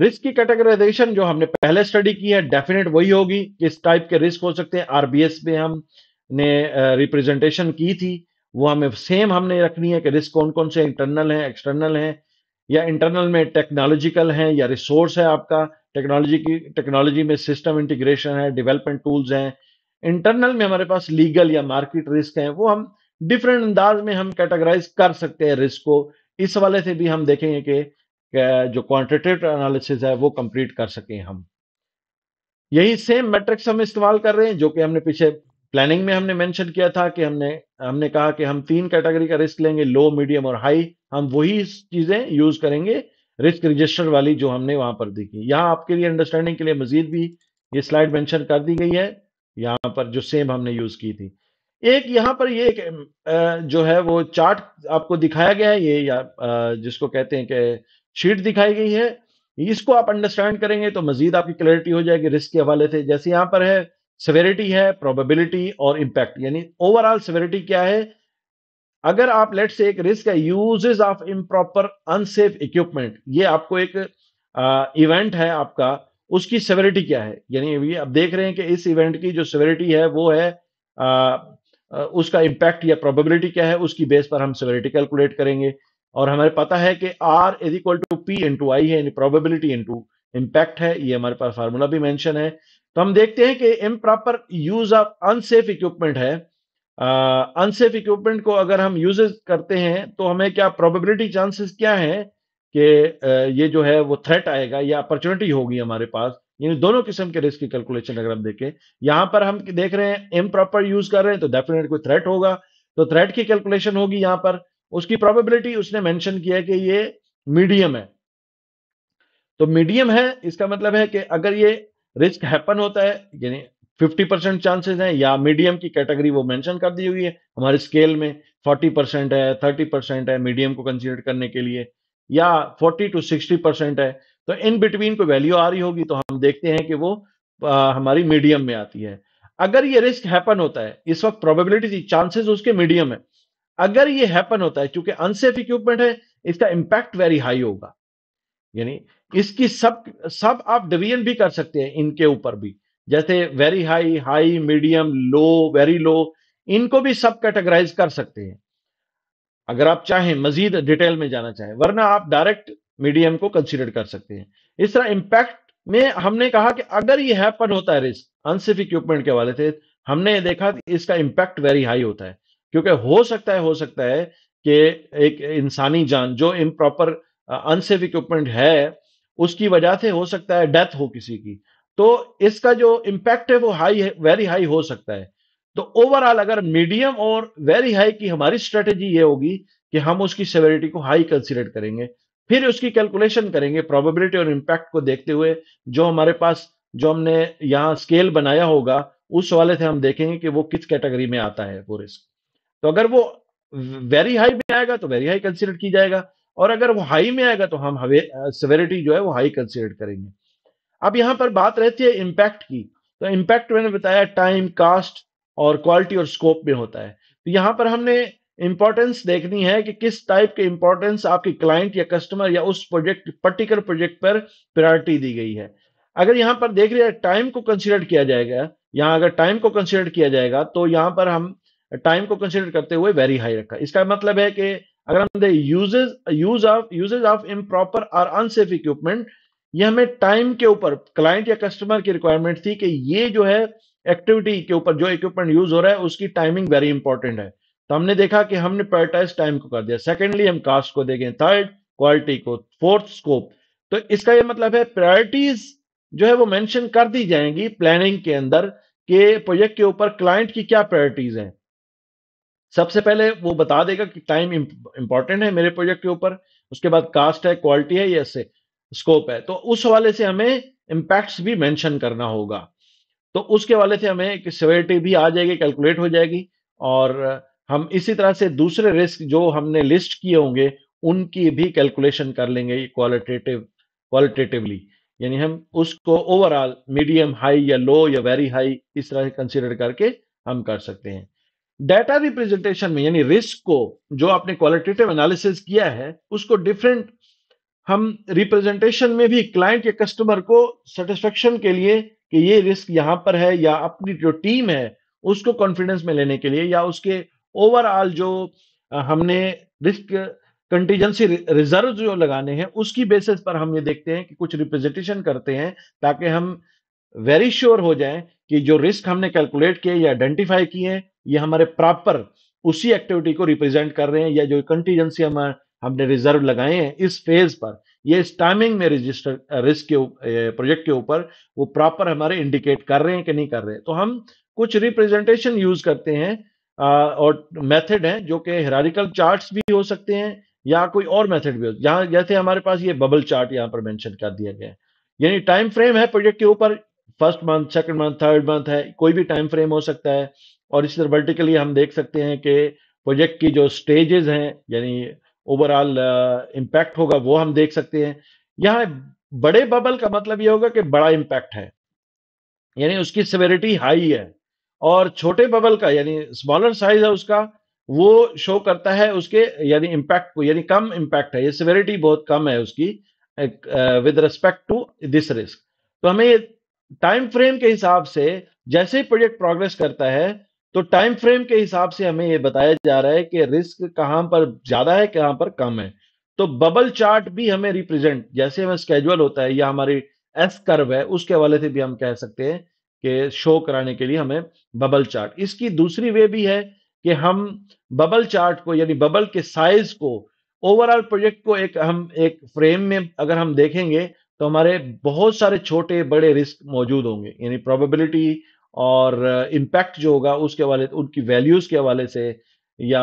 रिस्क की कैटेगराइजेशन जो हमने पहले स्टडी की है डेफिनेट वही होगी किस टाइप के रिस्क हो सकते हैं आरबीएस में हम ने रिप्रेजेंटेशन की थी वो हमें सेम हमने रखनी है कि रिस्क कौन कौन से इंटरनल हैं एक्सटर्नल हैं या इंटरनल में टेक्नोलॉजिकल हैं या रिसोर्स है आपका टेक्नोलॉजी की टेक्नोलॉजी में सिस्टम इंटीग्रेशन है डेवलपमेंट टूल्स हैं इंटरनल में हमारे पास लीगल या मार्केट रिस्क है वो हम डिफरेंट अंदाज में हम कैटेगराइज कर सकते हैं रिस्क को इस हवाले से भी हम देखेंगे कि जो क्वांटिटेटिव एनालिसिस है वो कंप्लीट कर सकें हम यही सेम मैट्रिक्स हम इस्तेमाल कर रहे हैं जो कि हमने पीछे प्लानिंग में हमने मेंशन किया था कि हमने हमने कहा कि हम तीन कैटेगरी का रिस्क लेंगे लो मीडियम और हाई हम वही चीजें यूज करेंगे रिस्क रजिस्टर वाली जो हमने वहां पर देखी यहां आपके लिए अंडरस्टैंडिंग के लिए मजीद भी ये स्लाइड मेंशन कर दी गई है यहाँ पर जो सेम हमने यूज की थी एक यहां पर ये एक जो है वो चार्ट आपको दिखाया गया है ये या जिसको कहते हैं कि शीट दिखाई गई है इसको आप अंडरस्टैंड करेंगे तो मजीद आपकी क्लैरिटी हो जाएगी रिस्क के हवाले से जैसे यहां पर है सवेरिटी है प्रोबेबिलिटी और इम्पैक्ट यानी ओवरऑल सवेरिटी क्या है अगर आप लेट से एक रिस्क है usages of improper unsafe equipment ये आपको एक इवेंट है आपका उसकी सेवेरिटी क्या है यानी अब देख रहे हैं कि इस इवेंट की जो सेवेरिटी है वो है आ, उसका इम्पैक्ट या प्रोबेबिलिटी क्या है उसकी बेस पर हम सेवेरिटी कैलकुलेट करेंगे और हमें पता है कि R is equal to P into I है प्रोबेबिलिटी प्रोबेबिलिटी इंटू इम्पैक्ट है ये हमारे पास फार्मूला भी मैंशन है तो हम देखते हैं कि improper use of unsafe equipment है अनसेफ uh, इक्विपमेंट को अगर हम यूज करते हैं तो हमें क्या प्रोबेबिलिटी चांसेस क्या है कि ये जो है वो थ्रेट आएगा या अपॉर्चुनिटी होगी हमारे पास यानी दोनों किस्म के रिस्क की कैलकुलेशन अगर हम देखें यहां पर हम देख रहे हैं इम प्रॉपर यूज कर रहे हैं तो डेफिनेट कोई थ्रेट होगा तो थ्रेट की कैलकुलेशन होगी यहां पर उसकी प्रोबेबिलिटी उसने मेंशन किया है कि ये मीडियम है तो मीडियम है इसका मतलब है कि अगर ये रिस्क हैपन होता है यानी 50 परसेंट चांसेज हैं या मीडियम की कैटेगरी वो मेंशन कर दी हुई है हमारे स्केल में 40 परसेंट है 30 परसेंट है मीडियम को कंसीडर करने के लिए या 40 टू 60 परसेंट है तो इन बिटवीन को वैल्यू आ रही होगी तो हम देखते हैं कि वो आ, हमारी मीडियम में आती है अगर ये रिस्क हैपन होता है इस वक्त प्रोबेबिलिटी चांसेस उसके मीडियम है अगर ये हैपन होता है क्योंकि अनसेफ इक्विपमेंट है इसका इंपैक्ट वेरी हाई होगा यानी इसकी सब सब आप डिवीजन भी कर सकते हैं इनके ऊपर भी जैसे very high high medium low very low इनको भी सब कैटेगराइज कर सकते हैं अगर आप चाहें मजीद डिटेल में जाना चाहें वरना आप डायरेक्ट मीडियम को कंसिडर कर सकते हैं इस तरह इम्पैक्ट में हमने कहा कि अगर ये हैपन होता है रिस्क अनसेफ इक्विपमेंट के हवाले से हमने देखा कि इसका इम्पैक्ट वेरी हाई होता है क्योंकि हो सकता है हो सकता है कि एक इंसानी जान जो इम प्रॉपर अनसेफ इक्विपमेंट है उसकी वजह से हो सकता है डेथ हो किसी की तो इसका जो इम्पैक्ट है वो हाई वेरी हाई हो सकता है तो ओवरऑल अगर मीडियम और वेरी हाई की हमारी स्ट्रेटेजी ये होगी कि हम उसकी सेवेरिटी को हाई कंसिडर करेंगे फिर उसकी कैलकुलेशन करेंगे प्रोबेबिलिटी और इम्पैक्ट को देखते हुए जो हमारे पास जो हमने यहाँ स्केल बनाया होगा उस वाले से हम देखेंगे कि वो किस कैटेगरी में आता है वो रिस्क तो अगर वो वेरी हाई में आएगा तो वेरी हाई कंसिडर की जाएगा और अगर वो हाई में आएगा तो हम सेवेरिटी जो है वो हाई कंसिडर करेंगे अब यहाँ पर बात रहती है इम्पैक्ट की तो इम्पैक्ट मैंने बताया टाइम कास्ट और क्वालिटी और स्कोप में होता है तो यहाँ पर हमने इंपॉर्टेंस देखनी है कि किस टाइप के इंपॉर्टेंस आपके क्लाइंट या कस्टमर या उस प्रोजेक्ट पर्टिकुलर प्रोजेक्ट पर प्रायोरिटी दी गई है अगर यहाँ पर देख रहे हैं टाइम को कंसिडर किया जाएगा यहाँ अगर टाइम को कंसिडर किया जाएगा तो यहाँ पर हम टाइम को कंसिडर करते हुए वेरी हाई रखा इसका मतलब है कि अगर हम दे usages use of usages of improper और अनसेफ इक्विपमेंट ये हमें टाइम के ऊपर क्लाइंट या कस्टमर की रिक्वायरमेंट थी कि ये जो है एक्टिविटी के ऊपर जो इक्विपमेंट यूज हो रहा है उसकी टाइमिंग वेरी इंपॉर्टेंट है तो हमने देखा कि हमने प्रायोरिटाइज टाइम को कर दिया सेकेंडली हम कास्ट को देखें थर्ड क्वालिटी को फोर्थ स्कोप तो इसका यह मतलब है प्रायोरिटीज जो है वो मेंशन कर दी जाएंगी प्लानिंग के अंदर के प्रोजेक्ट के ऊपर क्लाइंट की क्या प्रायोरिटीज हैं सबसे पहले वो बता देगा कि टाइम इंपॉर्टेंट है मेरे प्रोजेक्ट के ऊपर उसके बाद कास्ट है क्वालिटी है या स्कोप है तो उस हवाले से हमें इम्पैक्ट्स भी मेंशन करना होगा तो उसके वाले से हमें सिवेरिटी भी आ जाएगी कैलकुलेट हो जाएगी और हम इसी तरह से दूसरे रिस्क जो हमने लिस्ट किए होंगे उनकी भी कैलकुलेशन कर लेंगे क्वालिटेटिव क्वालिटेटिवली यानी हम उसको ओवरऑल मीडियम हाई या लो या वेरी हाई इस तरह से कंसिडर करके हम कर सकते हैं डाटा रिप्रेजेंटेशन में यानी रिस्क को जो आपने क्वालिटेटिव एनालिसिस किया है उसको डिफरेंट हम रिप्रेजेंटेशन में भी क्लाइंट या कस्टमर को सेटिस्फेक्शन के लिए कि ये रिस्क यहां पर है या अपनी जो टीम है उसको कॉन्फिडेंस में लेने के लिए या उसके ओवरऑल जो हमने रिस्क कंटीजेंसी रिजर्व जो लगाने हैं उसकी बेसिस पर हम ये देखते हैं कि कुछ रिप्रेजेंटेशन करते हैं ताकि हम वेरी श्योर हो जाएं कि जो रिस्क हमने कैलकुलेट किए या आइडेंटिफाई किए ये हमारे प्रॉपर उसी एक्टिविटी को रिप्रेजेंट कर रहे हैं या जो कंटीजेंसी हम हमने रिजर्व लगाए हैं इस फेज पर ये इस टाइमिंग में रजिस्टर रिस्क के प्रोजेक्ट के ऊपर वो प्रॉपर हमारे इंडिकेट कर रहे हैं कि नहीं कर रहे तो हम कुछ रिप्रेजेंटेशन यूज करते हैं आ, और मेथड है जो कि हेरारिकल चार्ट्स भी हो सकते हैं या कोई और मेथड भी हो जहाँ जैसे हमारे पास ये बबल चार्ट यहाँ पर मैंशन कर दिया गया है यानी टाइम फ्रेम है प्रोजेक्ट के ऊपर first month second month third month है कोई भी टाइम फ्रेम हो सकता है और इस तरह वर्टिकली हम देख सकते हैं कि प्रोजेक्ट की जो स्टेजेस हैं यानी ओवरऑल इम्पैक्ट uh, होगा वो हम देख सकते हैं यहाँ बड़े बबल का मतलब ये होगा कि बड़ा इम्पैक्ट है यानी उसकी सिवेरिटी हाई है और छोटे बबल का यानी स्मॉलर साइज है उसका वो शो करता है उसके यानी इम्पैक्ट को यानी कम इम्पैक्ट है ये सिवेरिटी बहुत कम है उसकी with respect to this risk तो हमें टाइम फ्रेम के हिसाब से जैसे ही प्रोजेक्ट प्रोग्रेस करता है तो टाइम फ्रेम के हिसाब से हमें ये बताया जा रहा है कि रिस्क कहाँ पर ज्यादा है कहां पर कम है तो बबल चार्ट भी हमें रिप्रेजेंट जैसे हमें स्केजुअल होता है या हमारी एस कर्व है उसके हवाले से भी हम कह सकते हैं कि शो कराने के लिए हमें बबल चार्ट इसकी दूसरी वे भी है कि हम बबल चार्ट को यानी बबल के साइज को ओवरऑल प्रोजेक्ट को एक हम एक फ्रेम में अगर हम देखेंगे तो हमारे बहुत सारे छोटे बड़े रिस्क मौजूद होंगे यानी प्रोबेबिलिटी और इम्पैक्ट uh, जो होगा उसके हवाले उनकी वैल्यूज़ के हवाले से या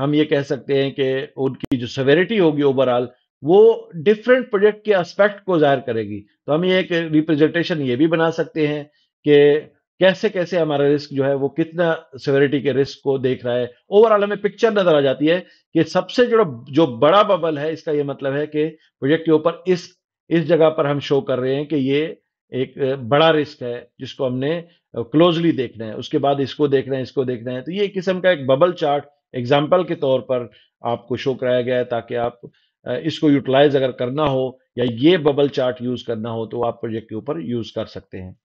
हम ये कह सकते हैं कि उनकी जो सवेरिटी होगी ओवरऑल वो डिफरेंट प्रोजेक्ट के एस्पेक्ट को जाहिर करेगी तो हम ये एक रिप्रेजेंटेशन ये भी बना सकते हैं कि कैसे कैसे हमारा रिस्क जो है वो कितना सेवेरिटी के रिस्क को देख रहा है ओवरऑल हमें पिक्चर नजर आ जाती है कि सबसे जो जो बड़ा बबल है इसका ये मतलब है कि प्रोजेक्ट के ऊपर इस इस जगह पर हम शो कर रहे हैं कि ये एक uh, बड़ा रिस्क है जिसको हमने क्लोजली देखना है उसके बाद इसको देखना है इसको देखना है तो ये किस्म का एक बबल चार्ट एग्जाम्पल के तौर पर आपको शो कराया गया है ताकि आप इसको यूटिलाइज अगर करना हो या ये बबल चार्ट यूज करना हो तो आप प्रोजेक्ट के ऊपर यूज कर सकते हैं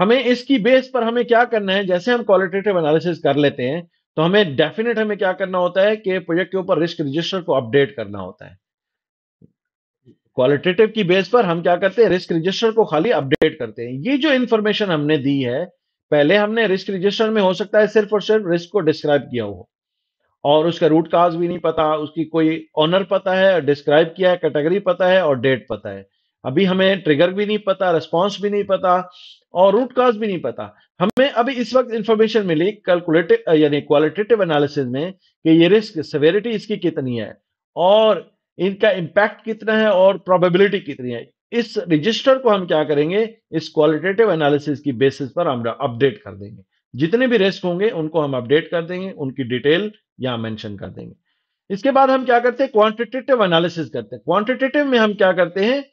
हमें इसकी बेस पर हमें क्या करना है जैसे हम क्वालिटेटिव एनालिसिस कर लेते हैं तो हमें डेफिनेट हमें क्या करना होता है कि प्रोजेक्ट के ऊपर रिस्क रजिस्टर को अपडेट करना होता है क्वालिटेटिव की बेस पर हम क्या करते हैं रिस्क रजिस्टर को खाली अपडेट करते हैं ये जो इन्फॉर्मेशन हमने दी है पहले हमने रिस्क रजिस्टर में हो सकता है सिर्फ और सिर्फ रिस्क को डिस्क्राइब किया हो और उसका रूट काज भी नहीं पता उसकी कोई ऑनर पता है डिस्क्राइब किया है कैटेगरी पता है और डेट पता है अभी हमें ट्रिगर भी नहीं पता रिस्पॉन्स भी नहीं पता और रूट काज भी नहीं पता हमें अभी इस वक्त इंफॉर्मेशन मिली कैलकुलेटिव यानी क्वालिटेटिव एनालिसिस में कि ये रिस्क सवेरिटी इसकी कितनी है और इनका इंपैक्ट कितना है और प्रोबेबिलिटी कितनी है इस रजिस्टर को हम क्या करेंगे इस क्वालिटेटिव एनालिसिस की बेसिस पर हम अपडेट कर देंगे जितने भी रिस्क होंगे उनको हम अपडेट कर देंगे उनकी डिटेल यहां मेंशन कर देंगे इसके बाद हम क्या करते हैं क्वांटिटेटिव एनालिसिस करते हैं क्वांटिटेटिव में हम क्या करते हैं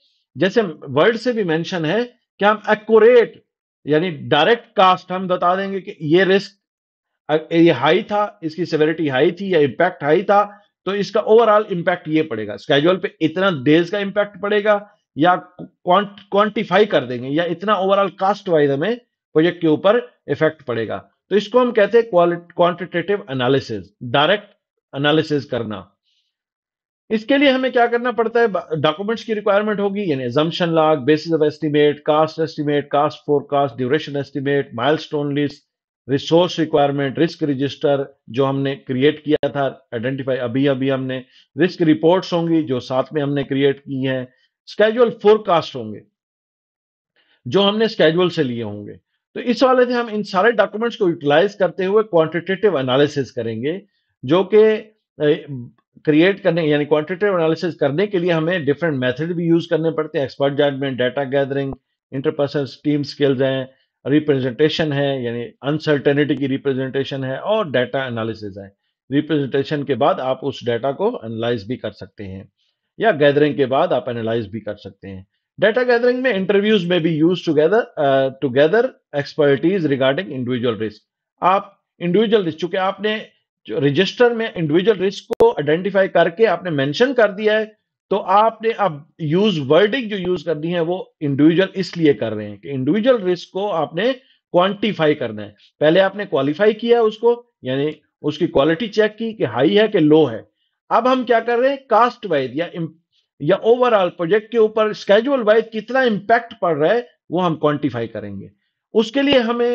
जैसे वर्ड से भी मेंशन है कि हम एक्यूरेट यानी डायरेक्ट कास्ट हम बता देंगे कि ये रिस्क ये हाई था इसकी सेवेरिटी हाई थी या इंपैक्ट हाई था तो इसका ओवरऑल इंपैक्ट ये पड़ेगा स्केजुअल पे इतना डेज का इंपैक्ट पड़ेगा या क्वांटिफाई कर देंगे या इतना ओवरऑल कास्ट वाइज हमें प्रोजेक्ट के ऊपर इफेक्ट पड़ेगा तो इसको हम कहते हैं क्वांटिटेटिव एनालिसिस डायरेक्ट एनालिसिस करना इसके लिए हमें क्या करना पड़ता है डॉक्यूमेंट्स की रिक्वायरमेंट होगी यानी assumption log basis of estimate cost estimate cost forecast duration estimate milestone list resource requirement risk register जो हमने क्रिएट किया था आइडेंटिफाई अभी अभी हमने रिस्क रिपोर्ट्स होंगी जो साथ में हमने क्रिएट की है स्केजुअल फोरकास्ट होंगे जो हमने स्केजुअल से लिए होंगे तो इस वाले से हम इन सारे डॉक्यूमेंट्स को यूटिलाइज करते हुए क्वांटिटेटिव एनालिसिस करेंगे जो कि क्रिएट करने यानी क्वांटिटेटिव एनालिसिस करने के लिए हमें डिफरेंट मेथड भी यूज करने पड़ते हैं expert judgement data gathering interpersonal team skills हैं रिप्रेजेंटेशन है यानी अनसर्टेनिटी की रिप्रेजेंटेशन है और डाटा एनालिसिस है रिप्रेजेंटेशन के बाद आप उस डाटा को एनालाइज भी कर सकते हैं या गैदरिंग के बाद आप एनालाइज भी कर सकते हैं डाटा गैदरिंग में इंटरव्यूज में भी use together together expertise regarding individual risk आप इंडिविजुअल रिस्क चूंकि आपने रजिस्टर में इंडिविजुअल रिस्क को आइडेंटिफाई करके आपने मेंशन कर दिया है तो आपने अब यूज वर्डिंग जो यूज करनी है वो इंडिविजुअल इसलिए कर रहे हैं कि इंडिविजुअल रिस्क को आपने क्वांटिफाई करना है पहले आपने क्वालिफाई किया उसको यानी उसकी क्वालिटी चेक की कि हाई है कि लो है अब हम क्या कर रहे हैं कास्ट वाइज या या ओवरऑल प्रोजेक्ट के ऊपर स्केजुअल वाइज कितना इंपैक्ट पड़ रहा है वो हम क्वांटिफाई करेंगे उसके लिए हमें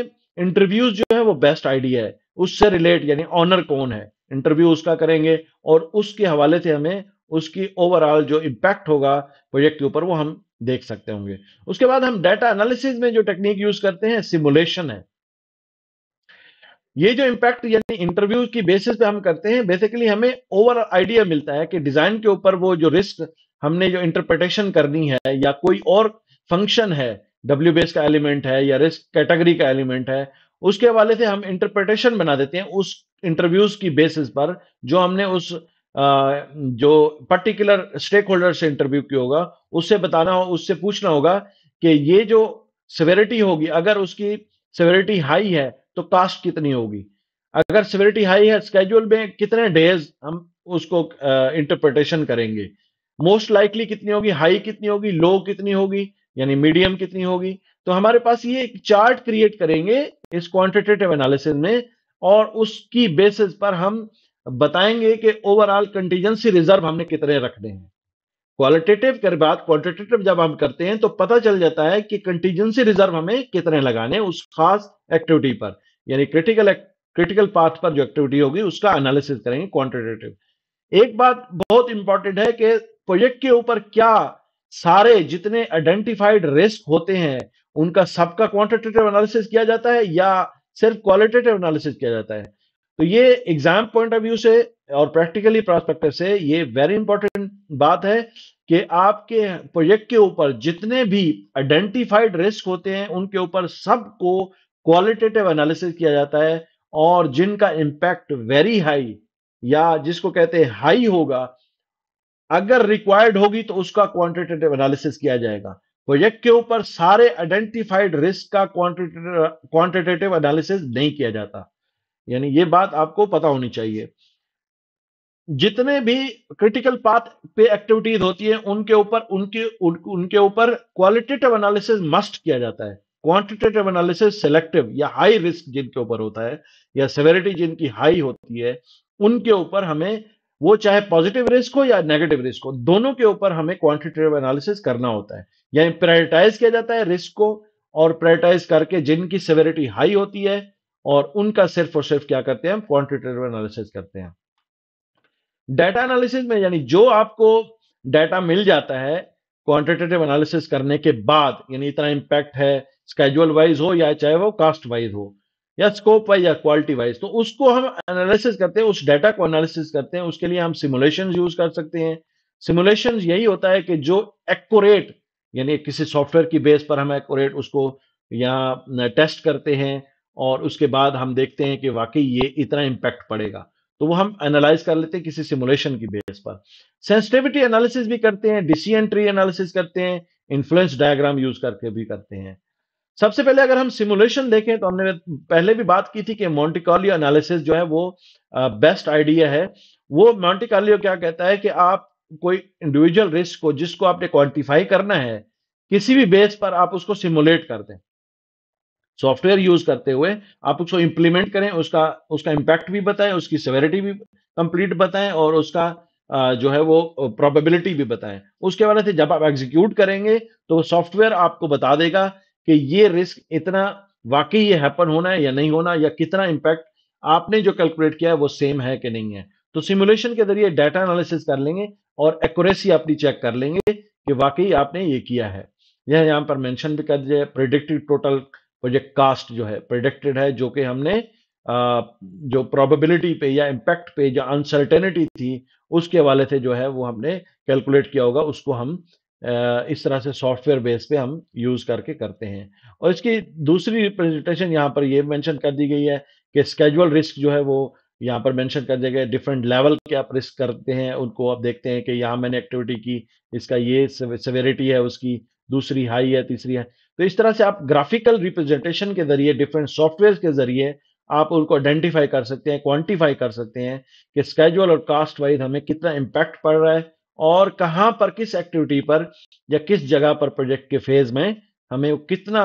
इंटरव्यूज जो है वो बेस्ट आइडिया है उससे रिलेट यानी ऑनर कौन है इंटरव्यू उसका करेंगे और उसके हवाले से हमें उसकी ओवरऑल जो इम्पैक्ट होगा प्रोजेक्ट के ऊपर वो हम देख सकते होंगे उसके बाद हम डाटा एनालिसिस में जो टेक्निक यूज करते हैं सिमुलेशन है ये जो इम्पैक्ट यानी इंटरव्यू की बेसिस पे हम करते हैं बेसिकली हमें ओवर आइडिया मिलता है कि डिजाइन के ऊपर वो जो रिस्क हमने जो इंटरप्रिटेशन करनी है या कोई और फंक्शन है डब्ल्यू बेस का एलिमेंट है या रिस्क कैटेगरी का एलिमेंट है उसके हवाले से हम इंटरप्रिटेशन बना देते हैं उस इंटरव्यूज की बेसिस पर जो हमने उस जो पर्टिकुलर स्टेक होल्डर से इंटरव्यू किया होगा उससे बताना उससे पूछना होगा कि ये जो सेवेरिटी होगी अगर उसकी सेवेरिटी हाई है तो कास्ट कितनी होगी अगर सेवेरिटी हाई है स्केड्यूल में कितने डेज हम उसको इंटरप्रिटेशन करेंगे मोस्ट लाइकली कितनी होगी हाई कितनी होगी लो कितनी होगी यानी मीडियम कितनी होगी तो हमारे पास ये एक चार्ट क्रिएट करेंगे इस क्वांटिटेटिव एनालिसिस में और उसकी बेसिस पर हम बताएंगे कि ओवरऑल कंटीजेंसी रिजर्व हमने कितने रखने हैं क्वालिटेटिव के बाद क्वांटिटेटिव जब हम करते हैं तो पता चल जाता है कि कंटीजेंसी रिजर्व हमें कितने लगाने उस खास एक्टिविटी पर यानी क्रिटिकल क्रिटिकल पाथ पर जो एक्टिविटी होगी उसका एनालिसिस करेंगे क्वांटिटेटिव एक बात बहुत इंपॉर्टेंट है कि प्रोजेक्ट के ऊपर क्या सारे जितने आइडेंटिफाइड रिस्क होते हैं उनका सबका क्वांटिटेटिव एनालिसिस किया जाता है या सिर्फ क्वालिटेटिव एनालिसिस किया जाता है तो ये एग्जाम पॉइंट ऑफ व्यू से और प्रैक्टिकली प्रॉस्पेक्टिव से ये वेरी इंपॉर्टेंट बात है कि आपके प्रोजेक्ट के ऊपर जितने भी आइडेंटिफाइड रिस्क होते हैं उनके ऊपर सबको क्वालिटेटिव एनालिसिस किया जाता है और जिनका इंपैक्ट वेरी हाई या जिसको कहते हैं हाई होगा अगर रिक्वायर्ड होगी तो उसका क्वांटिटेटिव एनालिसिस किया जाएगा प्रोजेक्ट के ऊपर सारे आइडेंटिफाइड रिस्क का क्वांटिटेटिव एनालिसिस नहीं किया जाता यानी ये बात आपको पता होनी चाहिए जितने भी क्रिटिकल पाथ पे एक्टिविटीज होती है उनके ऊपर उनके उनके ऊपर क्वालिटेटिव एनालिसिस मस्ट किया जाता है क्वांटिटेटिव एनालिसिस सेलेक्टिव या हाई रिस्क जिनके ऊपर होता है या सेवेरिटी जिनकी हाई होती है उनके ऊपर हमें वो चाहे पॉजिटिव रिस्क हो या नेगेटिव रिस्क हो दोनों के ऊपर हमें क्वांटिटेटिव एनालिसिस करना होता है यानी प्रायोरिटाइज किया जाता है रिस्क को और प्रायोरिटाइज करके जिनकी सेवेरिटी हाई होती है और उनका सिर्फ और सिर्फ क्या करते हैं हम क्वांटिटेटिव एनालिसिस करते हैं डाटा एनालिसिस में यानी जो आपको डाटा मिल जाता है क्वांटिटेटिव एनालिसिस करने के बाद यानी इतना इंपैक्ट है स्केजुअल वाइज हो या चाहे वो कास्ट वाइज हो या स्कोप वाइज या क्वालिटी वाइज तो उसको हम एनालिसिस करते हैं उस डाटा को एनालिसिस करते हैं उसके लिए हम सिमुलेशन यूज कर सकते हैं सिमुलेशन यही होता है कि जो एक्यूरेट यानी किसी सॉफ्टवेयर की बेस पर हम एक्यूरेट उसको या टेस्ट करते हैं और उसके बाद हम देखते हैं कि वाकई ये इतना इम्पैक्ट पड़ेगा तो वो हम एनालाइज कर लेते हैं किसी सिमुलेशन की बेस पर सेंसिटिविटी एनालिसिस भी करते हैं डिसीजन ट्री एनालिसिस करते हैं इन्फ्लुएंस डायग्राम यूज करके भी करते हैं सबसे पहले अगर हम सिमुलेशन देखें तो हमने पहले भी बात की थी कि मॉन्टिकॉलियो एनालिसिस जो है वो बेस्ट आइडिया है वो मॉन्टिकॉलियो क्या कहता है कि आप कोई इंडिविजुअल रिस्क को जिसको आपने क्वांटिफाई करना है किसी भी बेस पर आप उसको सिमुलेट कर दें सॉफ्टवेयर यूज करते हुए आप उसको इम्प्लीमेंट करें उसका उसका इम्पैक्ट भी बताएं उसकी सेवेरिटी भी कंप्लीट बताएं और उसका जो है वो प्रोबेबिलिटी भी बताएं उसके बारे से जब आप एग्जीक्यूट करेंगे तो सॉफ्टवेयर आपको बता देगा कि ये रिस्क इतना वाकई ये हैपन होना है या नहीं होना या कितना इम्पैक्ट आपने जो कैलकुलेट किया है वो सेम है कि नहीं है तो सिमुलेशन के जरिए डाटा एनालिसिस कर लेंगे और एक्यूरेसी अपनी चेक कर लेंगे कि वाकई आपने ये किया है यह यहाँ पर मेंशन भी कर दिया प्रिडिक्टिव टोटल प्रोजेक्ट कास्ट जो है प्रोडिक्टेड है जो कि हमने जो प्रोबेबिलिटी पे या इम्पैक्ट पे जो अनसर्टेनिटी थी उसके वाले से जो है वो हमने कैलकुलेट किया होगा उसको हम इस तरह से सॉफ्टवेयर बेस पे हम यूज करके करते हैं और इसकी दूसरी रिप्रेजेंटेशन यहाँ पर ये मेंशन कर दी गई है कि स्केजुअल रिस्क जो है वो यहाँ पर मेंशन कर दिया गया डिफरेंट लेवल के आप रिस्क करते हैं उनको आप देखते हैं कि यहाँ मैंने एक्टिविटी की इसका ये सेवेरिटी है उसकी दूसरी हाई है तीसरी है तो इस तरह से आप ग्राफिकल रिप्रेजेंटेशन के जरिए डिफरेंट सॉफ्टवेयर के जरिए आप उनको आइडेंटिफाई कर सकते हैं क्वांटिफाई कर सकते हैं कि स्केजुअल और कास्ट वाइज हमें कितना इम्पैक्ट पड़ रहा है और कहाँ पर किस एक्टिविटी पर या किस जगह पर प्रोजेक्ट के फेज में हमें कितना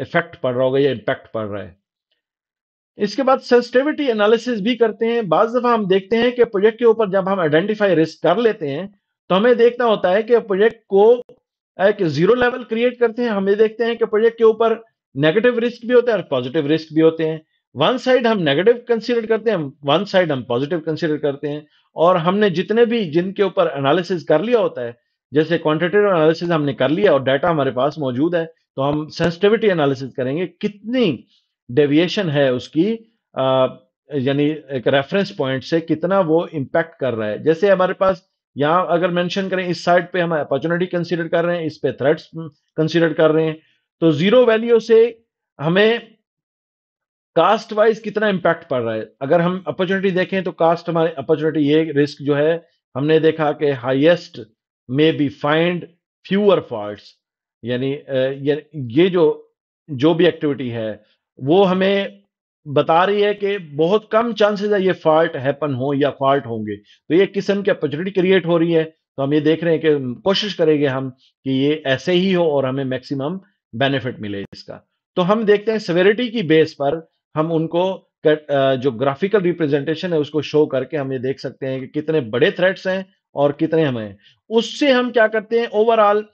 इफेक्ट पड़ रहा होगा या इम्पैक्ट पड़ रहा है इसके बाद सेंसिटिविटी एनालिसिस भी करते हैं बाद दफा हम देखते हैं कि प्रोजेक्ट के ऊपर जब हम आइडेंटिफाई रिस्क कर लेते हैं तो हमें देखना होता है कि प्रोजेक्ट को एक जीरो लेवल क्रिएट करते हैं हम ये देखते हैं कि प्रोजेक्ट के ऊपर नेगेटिव रिस्क भी होते हैं और पॉजिटिव रिस्क भी होते हैं वन साइड हम नेगेटिव कंसीडर करते हैं वन साइड हम पॉजिटिव कंसीडर करते हैं और हमने जितने भी जिनके ऊपर एनालिसिस कर लिया होता है जैसे क्वांटिटेटिव एनालिसिस हमने कर लिया और डाटा हमारे पास मौजूद है तो हम सेंसिटिविटी एनालिसिस करेंगे कितनी डेविएशन है उसकी यानी एक रेफरेंस पॉइंट से कितना वो इम्पैक्ट कर रहा है जैसे हमारे पास यहाँ अगर मेंशन करें इस साइड पे हम अपॉर्चुनिटी कंसीडर कर रहे हैं इस पे थ्रेट्स कंसीडर कर रहे हैं तो जीरो वैल्यू से हमें कास्ट वाइज कितना इंपैक्ट पड़ रहा है अगर हम अपॉर्चुनिटी देखें तो कास्ट हमारे अपॉर्चुनिटी ये रिस्क जो है हमने देखा कि highest maybe find fewer fault यानी ये जो जो भी एक्टिविटी है वो हमें बता रही है कि बहुत कम चांसेस है ये फॉल्ट हैपन हो या फॉल्ट होंगे तो ये किस्म की अपॉर्चुनिटी क्रिएट हो रही है तो हम ये देख रहे हैं कि कोशिश करेंगे हम कि ये ऐसे ही हो और हमें मैक्सिमम बेनिफिट मिले इसका तो हम देखते हैं सवेरिटी की बेस पर हम उनको जो ग्राफिकल रिप्रेजेंटेशन है उसको शो करके हम ये देख सकते हैं कि कितने बड़े थ्रेट्स हैं और कितने हमें उससे हम क्या करते हैं ओवरऑल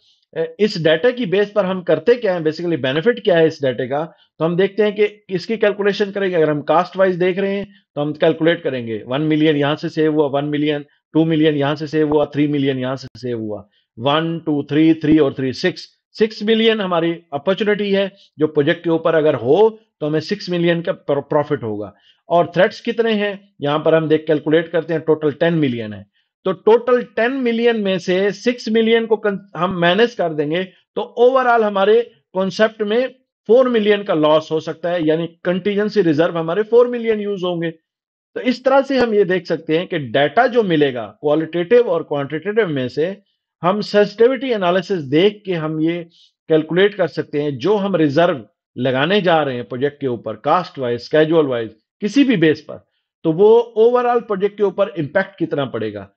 इस डाटा की बेस पर हम करते क्या है बेसिकली बेनिफिट क्या है इस डाटे का तो हम देखते हैं कि इसकी कैलकुलेशन करेंगे अगर हम कास्ट वाइज देख रहे हैं तो हम कैलकुलेट करेंगे वन मिलियन यहाँ से सेव हुआ वन मिलियन टू मिलियन यहाँ से सेव हुआ थ्री मिलियन यहाँ से सेव हुआ वन टू थ्री थ्री और थ्री सिक्स सिक्स मिलियन हमारी अपॉर्चुनिटी है जो प्रोजेक्ट के ऊपर अगर हो तो हमें सिक्स मिलियन का प्रॉफिट होगा और थ्रेड्स कितने हैं यहाँ पर हम देख कैलकुलेट करते हैं टोटल टेन मिलियन है तो टोटल टेन मिलियन में से सिक्स मिलियन को हम मैनेज कर देंगे तो ओवरऑल हमारे कॉन्सेप्ट में फोर मिलियन का लॉस हो सकता है यानी कंटीजेंसी रिजर्व हमारे फोर मिलियन यूज होंगे तो इस तरह से हम ये देख सकते हैं कि डाटा जो मिलेगा क्वालिटेटिव और क्वांटिटेटिव में से हम सेंसिटिविटी एनालिसिस देख के हम ये कैलकुलेट कर सकते हैं जो हम रिजर्व लगाने जा रहे हैं प्रोजेक्ट के ऊपर कास्ट वाइज कैजुअल वाइज किसी भी बेस पर तो वो ओवरऑल प्रोजेक्ट के ऊपर इंपैक्ट कितना पड़ेगा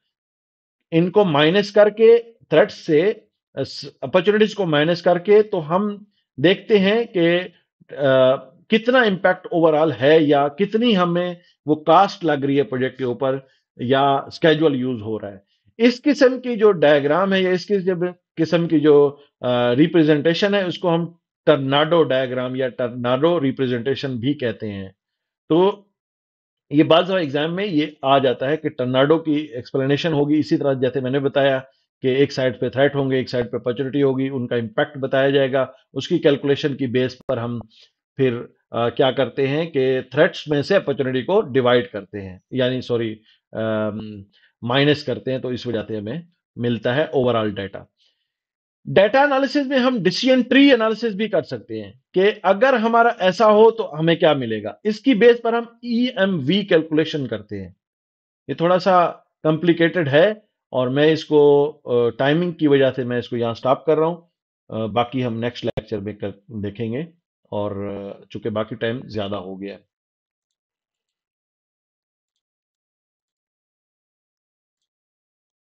इनको माइनस करके थ्रेट से अपॉर्चुनिटीज को माइनस करके तो हम देखते हैं कि कितना इम्पैक्ट ओवरऑल है या कितनी हमें वो कास्ट लग रही है प्रोजेक्ट के ऊपर या स्केजुअल यूज हो रहा है इस किस्म की जो डायग्राम है या इस किस्म की जो रिप्रेजेंटेशन है उसको हम टर्नाडो डायग्राम या टर्नाडो रिप्रेजेंटेशन भी कहते हैं तो ये बाद एग्जाम में ये आ जाता है कि टर्नाडो की एक्सप्लेनेशन होगी इसी तरह जैसे मैंने बताया कि एक साइड पे थ्रेट होंगे एक साइड पे अपॉर्चुनिटी होगी उनका इम्पैक्ट बताया जाएगा उसकी कैलकुलेशन की बेस पर हम फिर आ, क्या करते हैं कि थ्रेट्स में से अपॉर्चुनिटी को डिवाइड करते हैं यानी सॉरी माइनस करते हैं तो इस वजह से हमें मिलता है ओवरऑल डाटा डेटा एनालिसिस में हम डिसीजन ट्री एनालिसिस भी कर सकते हैं कि अगर हमारा ऐसा हो तो हमें क्या मिलेगा इसकी बेस पर हम ई एम वी कैलकुलेशन करते हैं ये थोड़ा सा कॉम्प्लिकेटेड है और मैं इसको टाइमिंग की वजह से मैं इसको यहाँ स्टॉप कर रहा हूँ बाकी हम नेक्स्ट लेक्चर में कर देखेंगे और चूंकि बाकी टाइम ज़्यादा हो गया है